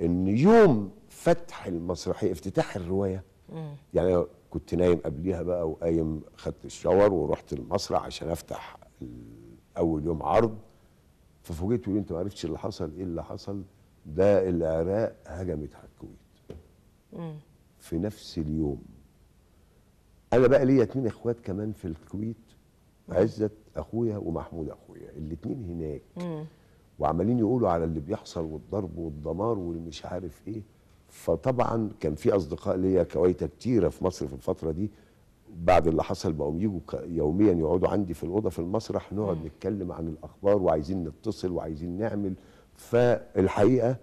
ان يوم فتح المسرحيه افتتاح الروايه يعني انا كنت نايم قبليها بقى وقايم خدت الشاور ورحت المسرح عشان افتح اول يوم عرض ففوجئت انت ما عرفتش اللي حصل ايه اللي حصل ده العراق هجمت على الكويت في نفس اليوم انا أيوة بقى ليا اتنين اخوات كمان في الكويت عزت اخويا ومحمود اخويا الاتنين هناك مم. وعمالين يقولوا على اللي بيحصل والضرب والدمار والمش عارف ايه فطبعا كان في اصدقاء ليا كويته كتيره في مصر في الفتره دي بعد اللي حصل بقوا يجوا يوميا يقعدوا عندي في الاوضه في المسرح نقعد مم. نتكلم عن الاخبار وعايزين نتصل وعايزين نعمل فالحقيقه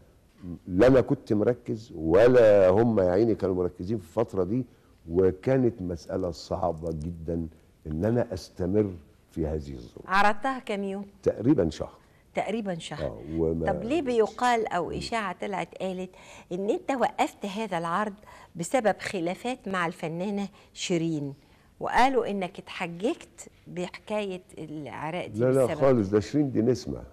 لا انا كنت مركز ولا هم يا عيني كانوا مركزين في الفتره دي وكانت مسألة صعبة جدا ان انا استمر في هذه الظروف عرضتها كم يوم؟ تقريبا شهر تقريبا شهر آه وما طب ليه بيقال او اشاعه طلعت قالت ان انت وقفت هذا العرض بسبب خلافات مع الفنانه شيرين وقالوا انك اتحججت بحكايه العراق دي لا لا خالص ده شيرين دي نسمه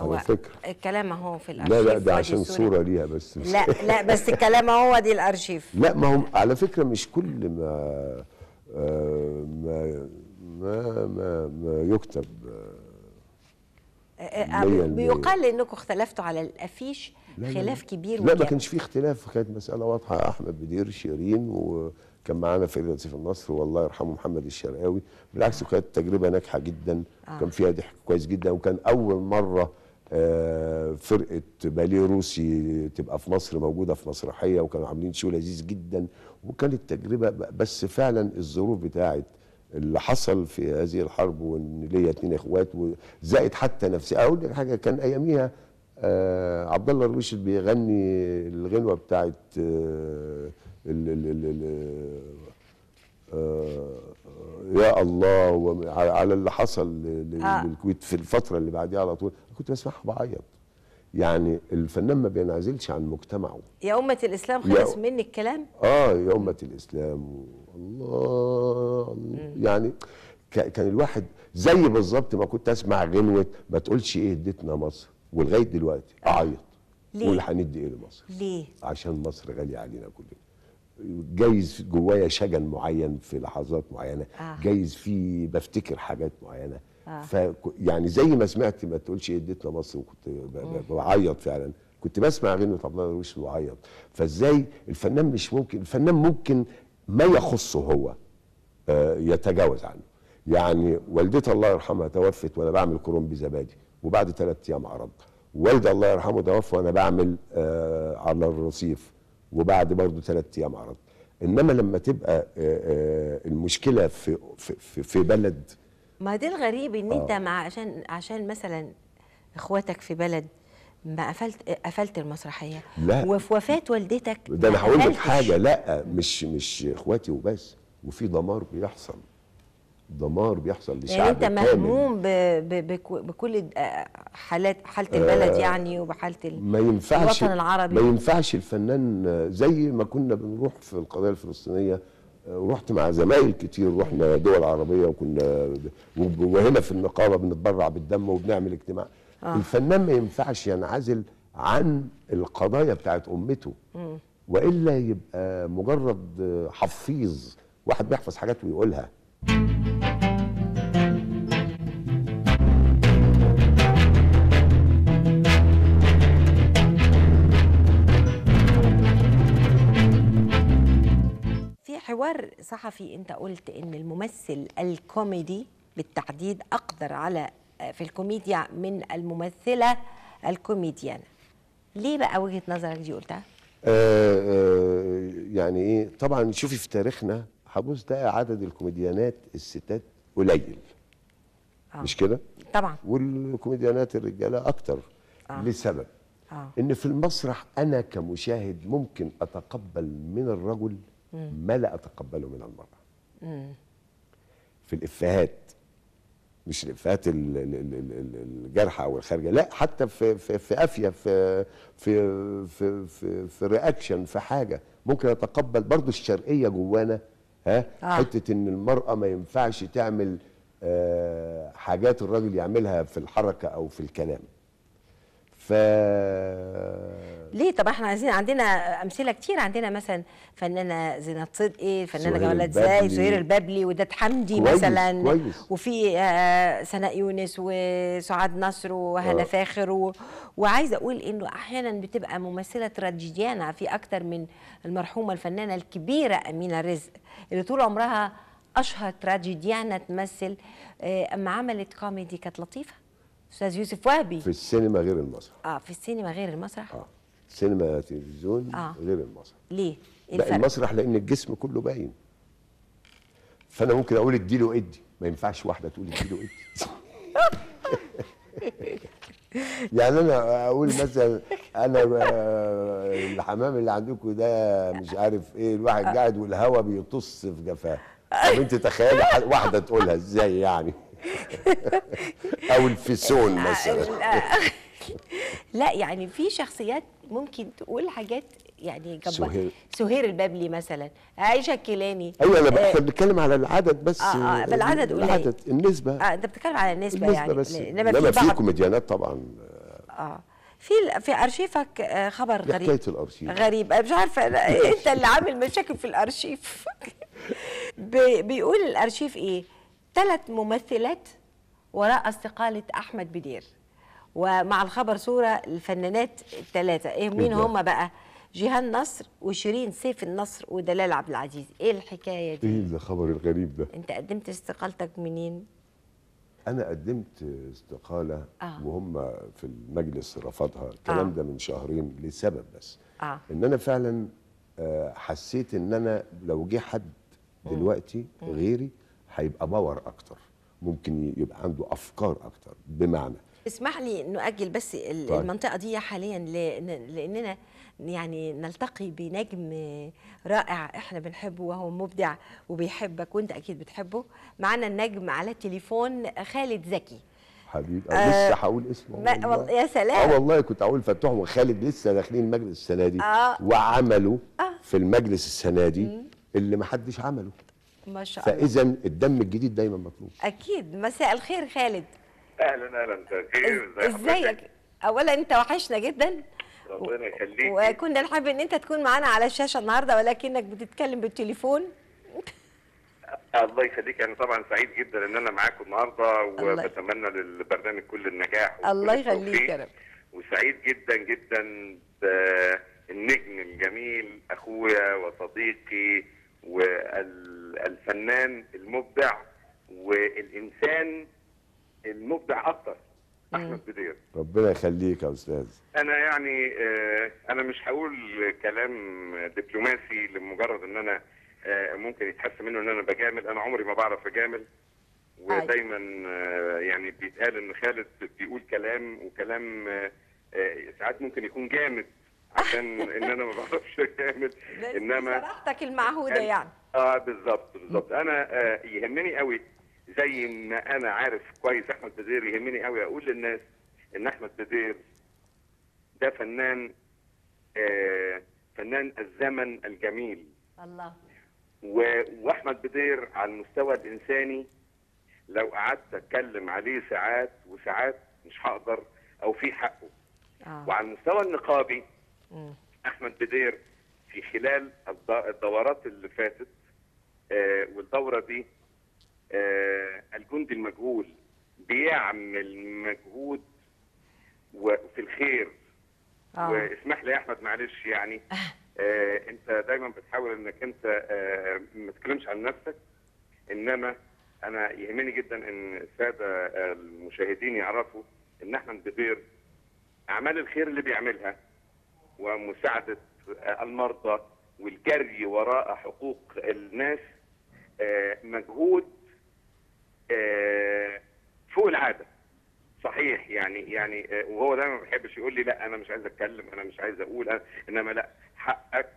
على فكره الكلام اهو في الارشيف لا لا ده عشان صوره ليها بس لا لا بس الكلام اهو دي الارشيف لا ما هو على فكره مش كل ما آه، ما ما ما, ما يكتب آه، آه، بيقال انكم اختلفتوا على الافيش لا خلاف لا. كبير لا ما كانش في اختلاف كانت مساله واضحه احمد بدير شيرين وكان معانا فريد سيف النصر والله يرحمه محمد الشرقاوي بالعكس كانت تجربه ناجحه جدا آه. كان فيها ضحك كويس جدا وكان اول مره آه، فرقه باليه روسي تبقى في مصر موجوده في مسرحيه وكانوا عاملين شو لذيذ جدا وكانت تجربه بس فعلا الظروف بتاعت اللي حصل في هذه الحرب وان ليا اتنين اخوات وزائد حتى نفسي اقول لك حاجه كان اياميها آه عبد الله الرويشد بيغني الغنوه بتاعت آه آه، آه، يا الله على اللي حصل آه. للكويت في الفتره اللي بعديها على طول كنت بسمعها بعيط يعني الفنان ما بينعزلش عن مجتمعه يا أمة الإسلام خلص مني الكلام آه يا أمة الإسلام الله, الله يعني كان الواحد زي بالظبط ما كنت أسمع غنوة ما تقولش إيه اديتنا مصر ولغاية دلوقتي أعيط ليه؟ هندي إيه لمصر ليه؟ عشان مصر غالية علينا كلنا جايز جوايا شجن معين في لحظات معينه آه. جايز في بفتكر حاجات معينه آه. ف يعني زي ما سمعت ما تقولش إيه اديتنا مصر وكنت بعيط فعلا كنت بسمع غنى عبد الله درويش وبعيط فازاي الفنان مش ممكن الفنان ممكن ما يخصه هو آه، يتجاوز عنه يعني والدتي الله يرحمها توفت وانا بعمل كرنب زبادي وبعد ثلاث ايام عرض والدي الله يرحمه توفى وانا بعمل آه، على الرصيف وبعد برضه ثلاث ايام عرض انما لما تبقى آه، آه، المشكله في في, في بلد ما ده الغريب ان آه. انت مع عشان عشان مثلا اخواتك في بلد ما قفلت قفلت المسرحيه لا وفي وفاه والدتك ده انا هقول لك حاجه لا مش مش اخواتي وبس وفي دمار بيحصل دمار بيحصل لشعب يعني انت مهموم ب... ب... بكل حالات حاله البلد آه، يعني وبحاله ما ينفعش الوطن العربي ما ينفعش الفنان زي ما كنا بنروح في القضيه الفلسطينيه آه، رحت مع زمايل كتير رحنا أيوة. دول عربيه وكنا وهنا في النقابه بنتبرع بالدم وبنعمل اجتماع آه. الفنان ما ينفعش ينعزل عن القضايا بتاعت امته والا يبقى مجرد حفيظ واحد بيحفظ حاجات ويقولها حوار صحفي انت قلت ان الممثل الكوميدي بالتحديد اقدر على آه، في الكوميديا من الممثله الكوميديان ليه بقى وجهه نظرك دي قلتها آه آه يعني ايه طبعا شوفي في تاريخنا هبص تلاقي عدد الكوميديانات الستات قليل آه. مش كده طبعا والكوميديانات الرجاله اكتر آه. لسبب آه. ان في المسرح انا كمشاهد ممكن اتقبل من الرجل ما لا أتقبله من المرأة في الإفهات مش الافيهات الجارحه او الخارجه لا حتى في في في قافيه في في في في, في رياكشن في حاجه ممكن اتقبل برضو الشرقيه جوانا ها آه. حته ان المراه ما ينفعش تعمل آه حاجات الراجل يعملها في الحركه او في الكلام ف ليه طب احنا عايزين عندنا امثله كتير عندنا مثلا فنانه زينب صدقي إيه، فنانه جمال زاي سهير البابلي وداد حمدي كويس مثلا كويس. وفي آه سناء يونس وسعاد نصر وهنا آه. فاخر و... وعايزه اقول انه احيانا بتبقى ممثله تراجيديانا في اكتر من المرحومه الفنانه الكبيره امينه رزق اللي طول عمرها اشهر تراجيديانا تمثل آه، اما عملت كوميدي كانت لطيفه استاذ يوسف وهبي في السينما غير المسرح اه في السينما غير المسرح آه. سينما تلفزيون آه. غير المسرح ليه؟ إيه لا المسرح لان الجسم كله باين فانا ممكن اقول اديله ادي ما ينفعش واحده تقول اديله ادي يعني انا اقول مثلا انا آه، الحمام اللي عندكم ده مش عارف ايه الواحد قاعد والهواء بيطص في جفاه طب انت تخيلي واحده تقولها ازاي يعني او الفيسون مثلا آه. لا يعني في شخصيات ممكن تقول حاجات يعني جبار سهير سهير البابلي مثلا عايشه الكيلاني ايوه انا آه. احنا بنتكلم على العدد بس اه, آه بالعدد قليل العدد النسبه اه انت بتتكلم على النسبه, النسبة يعني بس انما في, في كوميديانات طبعا اه في في ارشيفك آه، خبر غريب حكايه الارشيف غريب انا مش عارفه انت اللي عامل مشاكل في الارشيف بيقول الارشيف ايه ثلاث ممثلات وراء استقاله احمد بدير ومع الخبر صوره الفنانات الثلاثه ايه مين هم بقى جيهان نصر وشيرين سيف النصر ودلال عبد العزيز ايه الحكايه دي ايه الخبر الغريب ده انت قدمت استقالتك منين انا قدمت استقاله آه. وهم في المجلس رفضها الكلام آه. ده من شهرين لسبب بس آه. ان انا فعلا آه، حسيت ان انا لو جه حد دلوقتي غيري هيبقى باور اكتر ممكن يبقى عنده افكار اكتر بمعنى اسمح لي نؤجل بس طيب. المنطقه دي حاليا لاننا يعني نلتقي بنجم رائع احنا بنحبه وهو مبدع وبيحبك وانت اكيد بتحبه معانا النجم على التليفون خالد زكي حبيبي آه لسه هقول اسمه والله. يا سلام اه والله كنت هقول فتوح وخالد لسه داخلين المجلس السنه دي آه. وعملوا آه. في المجلس السنه دي اللي ما حدش عمله ما شاء الله فاذا الدم الجديد دايما مطلوب اكيد مساء الخير خالد اهلا اهلا كيف ازيك اولا انت وحشنا جدا ربنا يخليك وكنا نحب ان انت تكون معانا على الشاشه النهارده ولكنك بتتكلم بالتليفون الله يخليك انا طبعا سعيد جدا ان انا معاكم النهارده وبتمنى للبرنامج كل النجاح الله يخليك يا رب وسعيد جدا جدا النجم الجميل اخويا وصديقي والفنان المبدع والانسان المبدع اكتر احمد بدير ربنا يخليك يا استاذ انا يعني آه، انا مش هقول كلام دبلوماسي لمجرد ان انا آه، ممكن يتحس منه ان انا بجامل انا عمري ما بعرف اجامل أيوة. ودايما آه، يعني بيتقال ان خالد بيقول كلام وكلام ساعات ممكن يكون جامد عشان ان انا ما بعرفش اجامل انما صراحتك المعهوده يعني اه بالظبط بالظبط انا يهمني قوي زي ما انا عارف كويس احمد بدير يهمني قوي اقول للناس ان احمد بدير ده فنان آه فنان الزمن الجميل الله واحمد بدير على المستوى الانساني لو قعدت اتكلم عليه ساعات وساعات مش هقدر او في حقه آه. وعلى المستوى النقابي م. احمد بدير في خلال الدورات اللي فاتت آه والدوره دي آه، الجندي المجهول بيعمل مجهود وفي الخير آه. واسمح لي يا احمد معلش يعني آه, آه، انت دايما بتحاول انك انت آه ما تتكلمش عن نفسك انما انا يهمني جدا ان الساده آه، المشاهدين يعرفوا ان احمد دبير اعمال الخير اللي بيعملها ومساعده المرضى والجري وراء حقوق الناس مجهود آه، فوق العاده صحيح يعني يعني آه، وهو دايما ما بيحبش يقول لي لا انا مش عايز اتكلم انا مش عايز اقول أنا انما لا حقك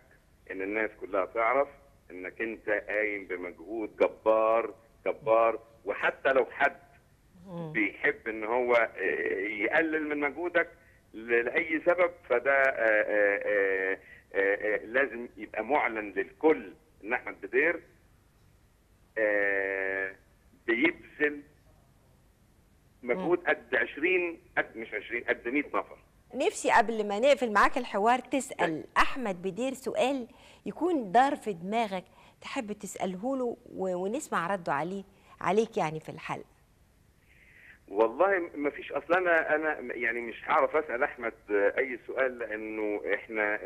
ان الناس كلها تعرف انك انت قايم بمجهود جبار جبار وحتى لو حد بيحب ان هو آه، يقلل من مجهودك لاي سبب فده لازم يبقى معلن للكل ان احمد بدير 20 قد مش 20 قد 100 نفر نفسي قبل ما نقفل معاك الحوار تسال ده. احمد بدير سؤال يكون دار في دماغك تحب تساله له ونسمع رده عليه عليك يعني في الحلقه والله ما فيش اصلا انا انا يعني مش هعرف اسال احمد اي سؤال لانه احنا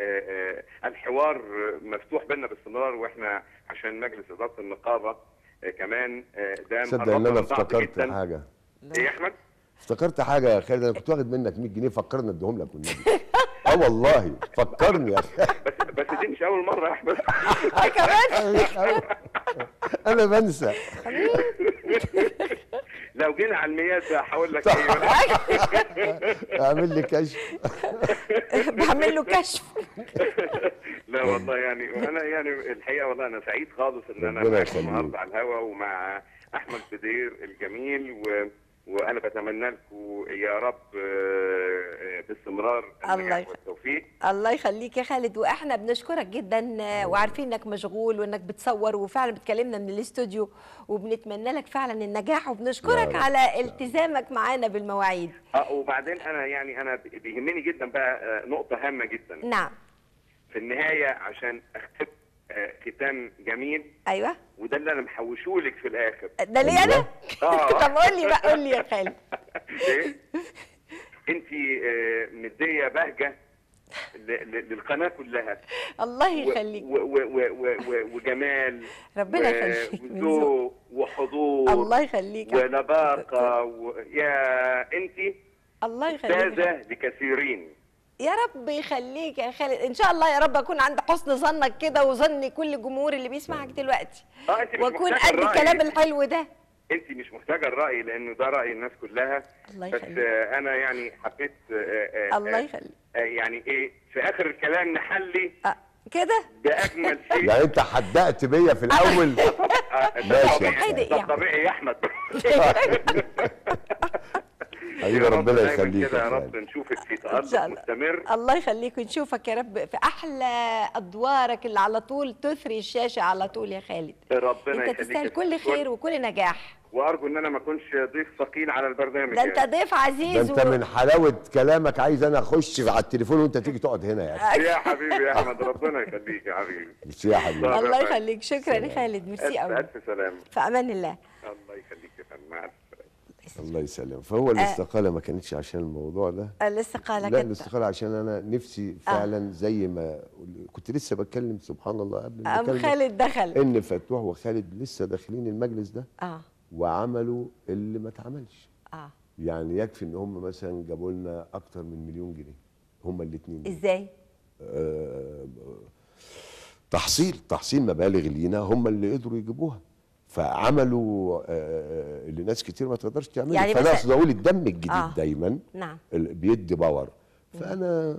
الحوار مفتوح بيننا باستمرار واحنا عشان مجلس اداره النقابه كمان ده صدق ان انا افتكرت حاجه ايه يا احمد افتكرت حاجه يا خالد انا كنت واخد منك 100 جنيه فكرني اديهم لك والنبي اه والله فكرني يا بس بس دي مش اول مره يا احمد كمان انا بنسى لو جينا على الميات هقول لك ايه اعمل لي كشف بعمل له كشف لا والله يعني انا يعني الحقيقه والله انا سعيد خالص ان انا النهارده على الهوا ومع احمد بدير الجميل و وانا بتمنى لكم يا رب آه، باستمرار الله والتوفيق الله يخليك يا خالد واحنا بنشكرك جدا آه، وعارفين انك مشغول وانك بتصور وفعلا بتكلمنا من الاستوديو وبنتمنى لك فعلا النجاح وبنشكرك على التزامك معانا بالمواعيد اه وبعدين انا يعني انا بيهمني جدا بقى آه، نقطه هامه جدا نعم في النهايه عشان اختم آه، كتان جميل ايوه وده اللي انا محوشه لك في الاخر ده ليه انا؟ اه طب قول لي بقى قول لي يا خالد ايه؟ انت آه، مديه بهجه للقناه كلها الله يخليك وجمال ربنا يخليك وذوق وحضور الله يخليك ولباقه يا انت الله يخليك استاذه لكثيرين يا رب يخليك يا خالد ان شاء الله يا رب اكون عند حسن ظنك كده وظن كل الجمهور اللي بيسمعك دلوقتي آه واكون قد الكلام الحلو ده انت مش محتاجه الراي لانه ده راي الناس كلها الله يخليك. بس آه، انا يعني حبيت آه، آه، الله يخليك يعني ايه في اخر الكلام نحلي كده ده اجمل شيء يعني انت حدقت بيا في الاول ماشي ده طبيعي يا احمد حبيبي ربنا يخليك يا رب نشوفك في تالق مستمر الله يخليك ونشوفك يا رب في احلى ادوارك اللي على طول تثري الشاشه على طول يا خالد ربنا يخليك انت تستاهل كل خير وكل نجاح وارجو ان انا ما اكونش ضيف ثقيل على البرنامج ده انت يعني. ضيف عزيز ده انت من حلاوه كلامك عايز انا اخش على التليفون وانت تيجي تقعد هنا يعني يا حبيبي يا احمد ربنا يخليك يا حبيبي ميرسي يا حبيبي الله يخليك شكرا يا خالد ميرسي قوي الف سلامه في امان الله الله يخليك يا فندم الله يسلم فهو آه. الاستقاله ما كانتش عشان الموضوع ده الاستقاله لا الاستقاله عشان انا نفسي آه. فعلا زي ما كنت لسه بتكلم سبحان الله قبل ما آه خالد دخل ان فتوح وخالد لسه داخلين المجلس ده اه وعملوا اللي ما اتعملش اه يعني يكفي ان هم مثلا جابوا لنا اكتر من مليون جنيه هم الاثنين ازاي آه تحصيل تحصيل مبالغ لينا هم اللي قدروا يجيبوها فعملوا آه، آه، اللي ناس كتير ما تقدرش تعمله يعني فانا اقصد اقول الدم الجديد آه. دايما نعم. بيدي باور فانا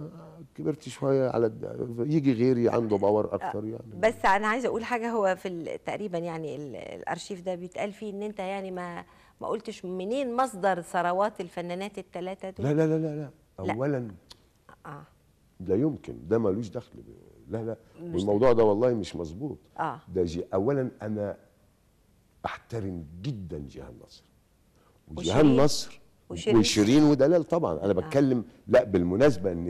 كبرت شويه على يجي غيري عنده باور آه، اكتر يعني بس انا عايزه اقول حاجه هو في تقريبا يعني الارشيف ده بيتقال فيه ان انت يعني ما ما قلتش منين مصدر ثروات الفنانات الثلاثه دول لا لا لا لا, لا. اولا لا. اه لا يمكن ده ملوش دخل لا لا والموضوع ده والله مش مظبوط آه. ده جي اولا انا بحترم جدا جيهان نصر وجيهان نصر وشيرين, وشيرين ودلال طبعا انا آه. بتكلم لا بالمناسبه ان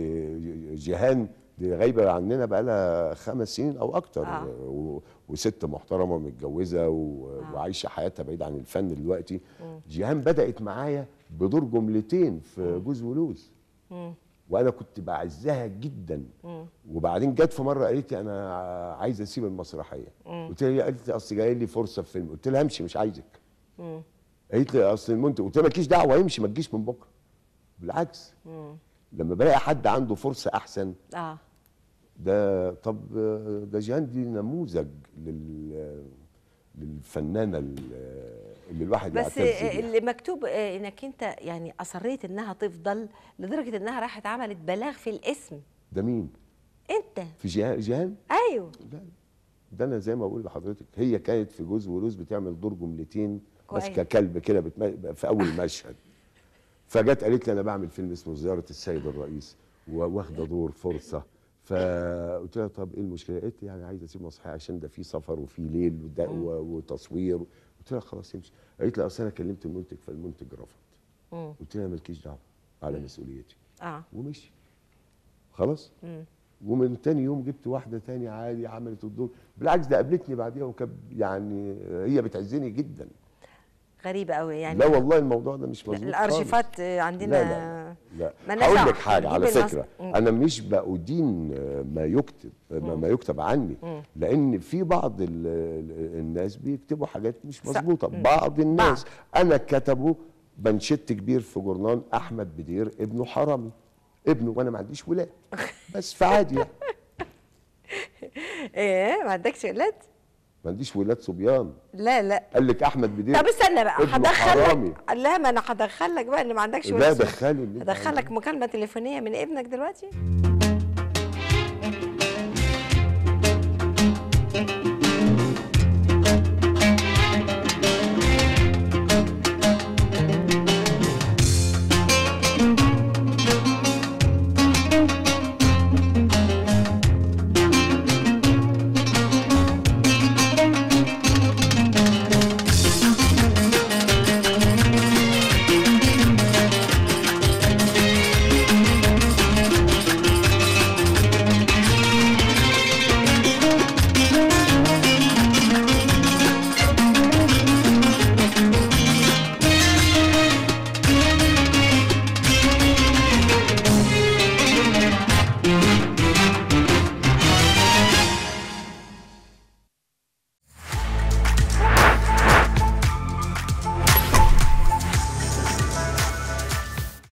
جيهان دي غايبه عننا بقى لها خمس سنين او اكتر آه. وست محترمه متجوزه آه. وعايشه حياتها بعيد عن الفن دلوقتي جيهان بدات معايا بدور جملتين في آه. جوز ولوز وانا كنت بعزها جدا مم. وبعدين جت في مره قالت لي انا عايزه اسيب المسرحيه قلت لها قالت لي اصل جاي لي فرصه في فيلم قلت لها امشي مش عايزك مم. قالت لي اصل المنتج قلت لها مالكيش دعوه امشي ما تجيش من بكره بالعكس مم. لما بلاقي حد عنده فرصه احسن اه ده طب ده دي نموذج لل للفنانه اللي الواحد بس اللي مكتوب آه، انك انت يعني اصريت انها تفضل لدرجه انها راحت عملت بلاغ في الاسم ده مين؟ انت في جيهان جيهان؟ ايوه لا ده انا زي ما بقول لحضرتك هي كانت في جوز ولوز بتعمل دور جملتين ماسكه كلب كده في اول مشهد فجت قالت لي انا بعمل فيلم اسمه زياره السيد الرئيس وواخده دور فرصه فقلت لها طب ايه المشكله؟ قالت لي يعني عايزه اسيب مصحي عشان ده في سفر وفي ليل وتصوير قلت لها خلاص امشي قالت لي اصل انا كلمت المنتج فالمنتج رفض قلت لها مالكيش دعوه على مسؤوليتي اه ومشي خلاص ومن تاني يوم جبت واحده تاني عادي عملت الدور بالعكس ده قابلتني بعديها وكب يعني هي بتعزني جدا غريبه قوي يعني لا والله الموضوع ده مش مظبوط الارشيفات عندنا لا لا. لا هقول لك حاجه على فكره انا مش بأدين ما يكتب ما, ما يكتب عني لان في بعض الناس بيكتبوا حاجات مش مظبوطه بعض الناس انا كتبوا بنشت كبير في جورنال احمد بدير ابنه حرامي ابنه وانا ما عنديش ولاد بس فعادي يعني ايه ما عندكش ولاد ما عنديش ولاد صبيان لا لا قال لك احمد بدير طب استنى بقى هدخلك لا ما انا هدخلك بقى ان ما عندكش ولاد لا دخلي هدخلك مكالمه تليفونيه من ابنك دلوقتي